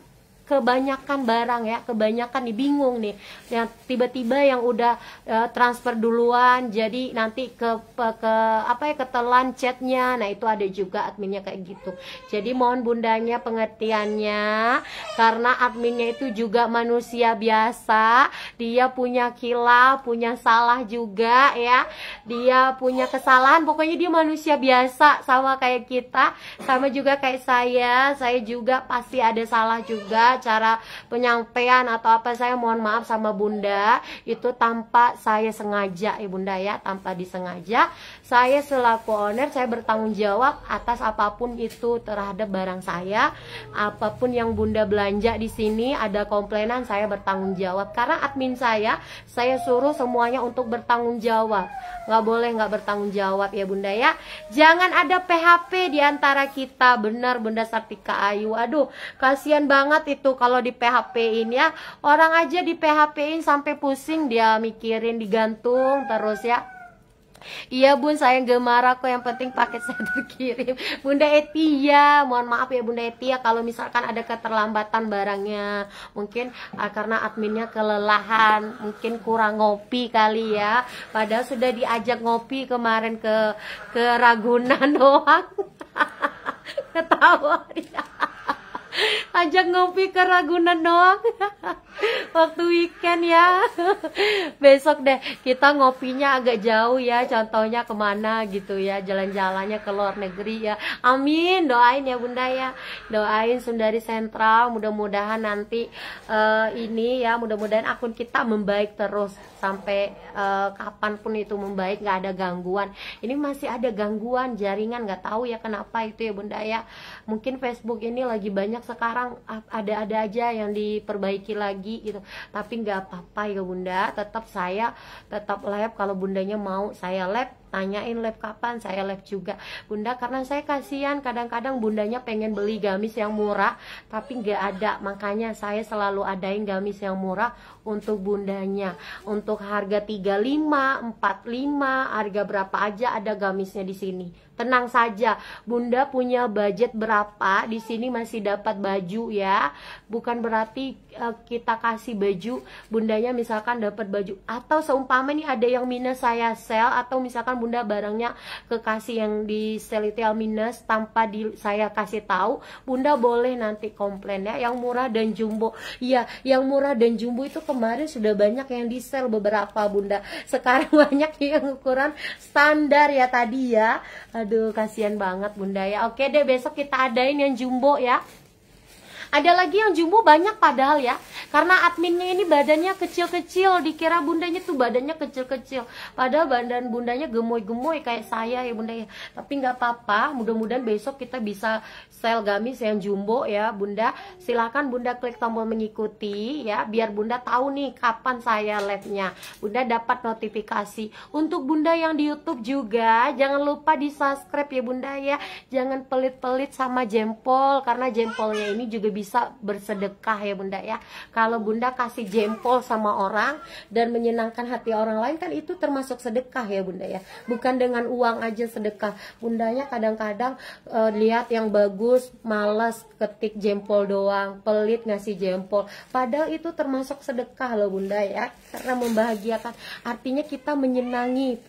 Speaker 1: kebanyakan barang ya kebanyakan nih bingung nih yang tiba-tiba yang udah uh, transfer duluan jadi nanti ke ke apa ya ketelan chatnya nah itu ada juga adminnya kayak gitu jadi mohon bundanya pengertiannya karena adminnya itu juga manusia biasa dia punya kila punya salah juga ya dia punya kesalahan pokoknya dia manusia biasa sama kayak kita sama juga kayak saya saya juga pasti ada salah juga cara penyampaian atau apa saya mohon maaf sama bunda itu tanpa saya sengaja ibunda eh, ya tanpa disengaja saya selaku owner saya bertanggung jawab atas apapun itu terhadap barang saya apapun yang bunda belanja di sini ada komplainan saya bertanggung jawab karena admin saya saya suruh semuanya untuk bertanggung jawab nggak boleh nggak bertanggung jawab ya bunda ya jangan ada PHP di antara kita benar bunda Sartika Ayu aduh kasihan banget itu kalau di PHP ini ya orang aja di PHP in sampai pusing dia mikirin digantung terus ya Iya bun, saya gemar aku yang penting paket saya terkirim. Bunda Etia, mohon maaf ya Bunda Etia kalau misalkan ada keterlambatan barangnya, mungkin uh, karena adminnya kelelahan, mungkin kurang ngopi kali ya. Padahal sudah diajak ngopi kemarin ke ke Ragunan doang. Ketawa dia. Ya ajak ngopi ke Ragunan dong waktu weekend ya besok deh kita ngopinya agak jauh ya contohnya kemana gitu ya jalan-jalannya ke luar negeri ya amin doain ya bunda ya doain Sundari Sentral mudah-mudahan nanti uh, ini ya mudah-mudahan akun kita membaik terus sampai uh, kapanpun itu membaik nggak ada gangguan ini masih ada gangguan jaringan nggak tahu ya kenapa itu ya bunda ya mungkin Facebook ini lagi banyak sekarang ada-ada aja yang diperbaiki lagi gitu tapi nggak apa-apa ya bunda tetap saya tetap live kalau bundanya mau saya lab tanyain lab kapan saya lab juga bunda karena saya kasihan kadang-kadang bundanya pengen beli gamis yang murah tapi nggak ada makanya saya selalu adain gamis yang murah untuk bundanya untuk harga 35 45 harga berapa aja ada gamisnya di sini tenang saja bunda punya budget berapa di sini masih dapat baju ya bukan berarti uh, kita kasih baju bundanya misalkan dapat baju atau seumpama nih ada yang minus saya sel atau misalkan bunda barangnya ke kasih yang di Selitel minus tanpa di, saya kasih tahu bunda boleh nanti komplain ya yang murah dan jumbo ya yang murah dan jumbo itu kemarin sudah banyak yang di sel beberapa bunda sekarang banyak yang ukuran standar ya tadi ya aduh kasihan banget bunda ya oke deh besok kita adain yang jumbo ya ada lagi yang jumbo banyak padahal ya. Karena adminnya ini badannya kecil-kecil, dikira bundanya tuh badannya kecil-kecil. Padahal badan bundanya gemoy-gemoy kayak saya ya bunda ya. Tapi nggak apa-apa, mudah-mudahan besok kita bisa sel gamis yang jumbo ya bunda. Silahkan bunda klik tombol mengikuti ya, biar bunda tahu nih kapan saya live-nya. Bunda dapat notifikasi. Untuk bunda yang di YouTube juga, jangan lupa di subscribe ya bunda ya. Jangan pelit-pelit sama jempol, karena jempolnya ini juga bisa bisa bersedekah ya bunda ya kalau bunda kasih jempol sama orang dan menyenangkan hati orang lain kan itu termasuk sedekah ya bunda ya bukan dengan uang aja sedekah bundanya kadang-kadang e, lihat yang bagus malas ketik jempol doang pelit ngasih jempol padahal itu termasuk sedekah loh bunda ya karena membahagiakan artinya kita menyenangi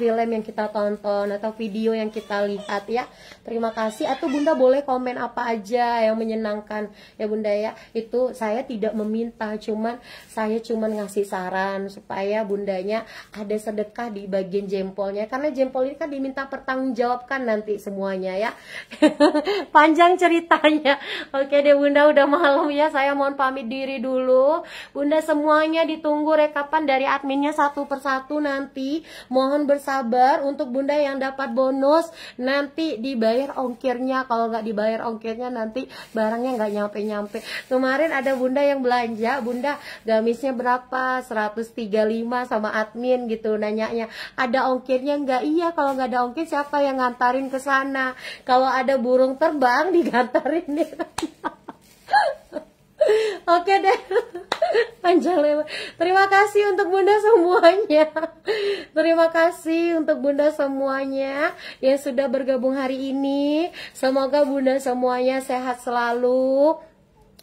Speaker 1: film yang kita tonton atau video yang kita lihat ya. Terima kasih. Atau Bunda boleh komen apa aja yang menyenangkan ya Bunda ya. Itu saya tidak meminta, cuman saya cuman ngasih saran supaya Bundanya ada sedekah di bagian jempolnya karena jempol ini kan diminta pertanggungjawabkan nanti semuanya ya. Panjang ceritanya. Oke deh Bunda udah malam ya. Saya mohon pamit diri dulu. Bunda semuanya ditunggu rekapan dari adminnya satu persatu nanti. Mohon bersama sabar untuk bunda yang dapat bonus nanti dibayar ongkirnya kalau nggak dibayar ongkirnya nanti barangnya nggak nyampe-nyampe kemarin ada bunda yang belanja bunda gamisnya berapa 135 sama admin gitu nanyanya ada ongkirnya nggak iya kalau nggak ada ongkir siapa yang ngantarin ke sana kalau ada burung terbang digantarin nih Oke deh, panjang lebar. Terima kasih untuk bunda semuanya. Terima kasih untuk bunda semuanya yang sudah bergabung hari ini. Semoga bunda semuanya sehat selalu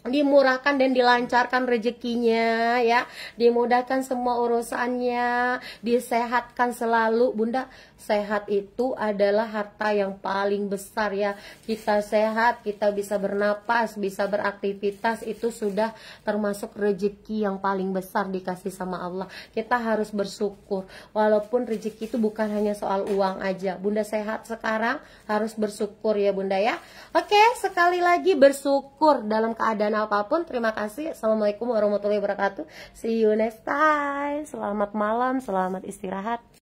Speaker 1: dimurahkan dan dilancarkan rezekinya ya dimudahkan semua urusannya disehatkan selalu bunda sehat itu adalah harta yang paling besar ya. Kita sehat, kita bisa bernapas, bisa beraktivitas itu sudah termasuk rezeki yang paling besar dikasih sama Allah. Kita harus bersyukur walaupun rezeki itu bukan hanya soal uang aja. Bunda sehat sekarang harus bersyukur ya Bunda ya. Oke, sekali lagi bersyukur dalam keadaan apapun. Terima kasih. Assalamualaikum warahmatullahi wabarakatuh. See you next time. Selamat malam, selamat istirahat.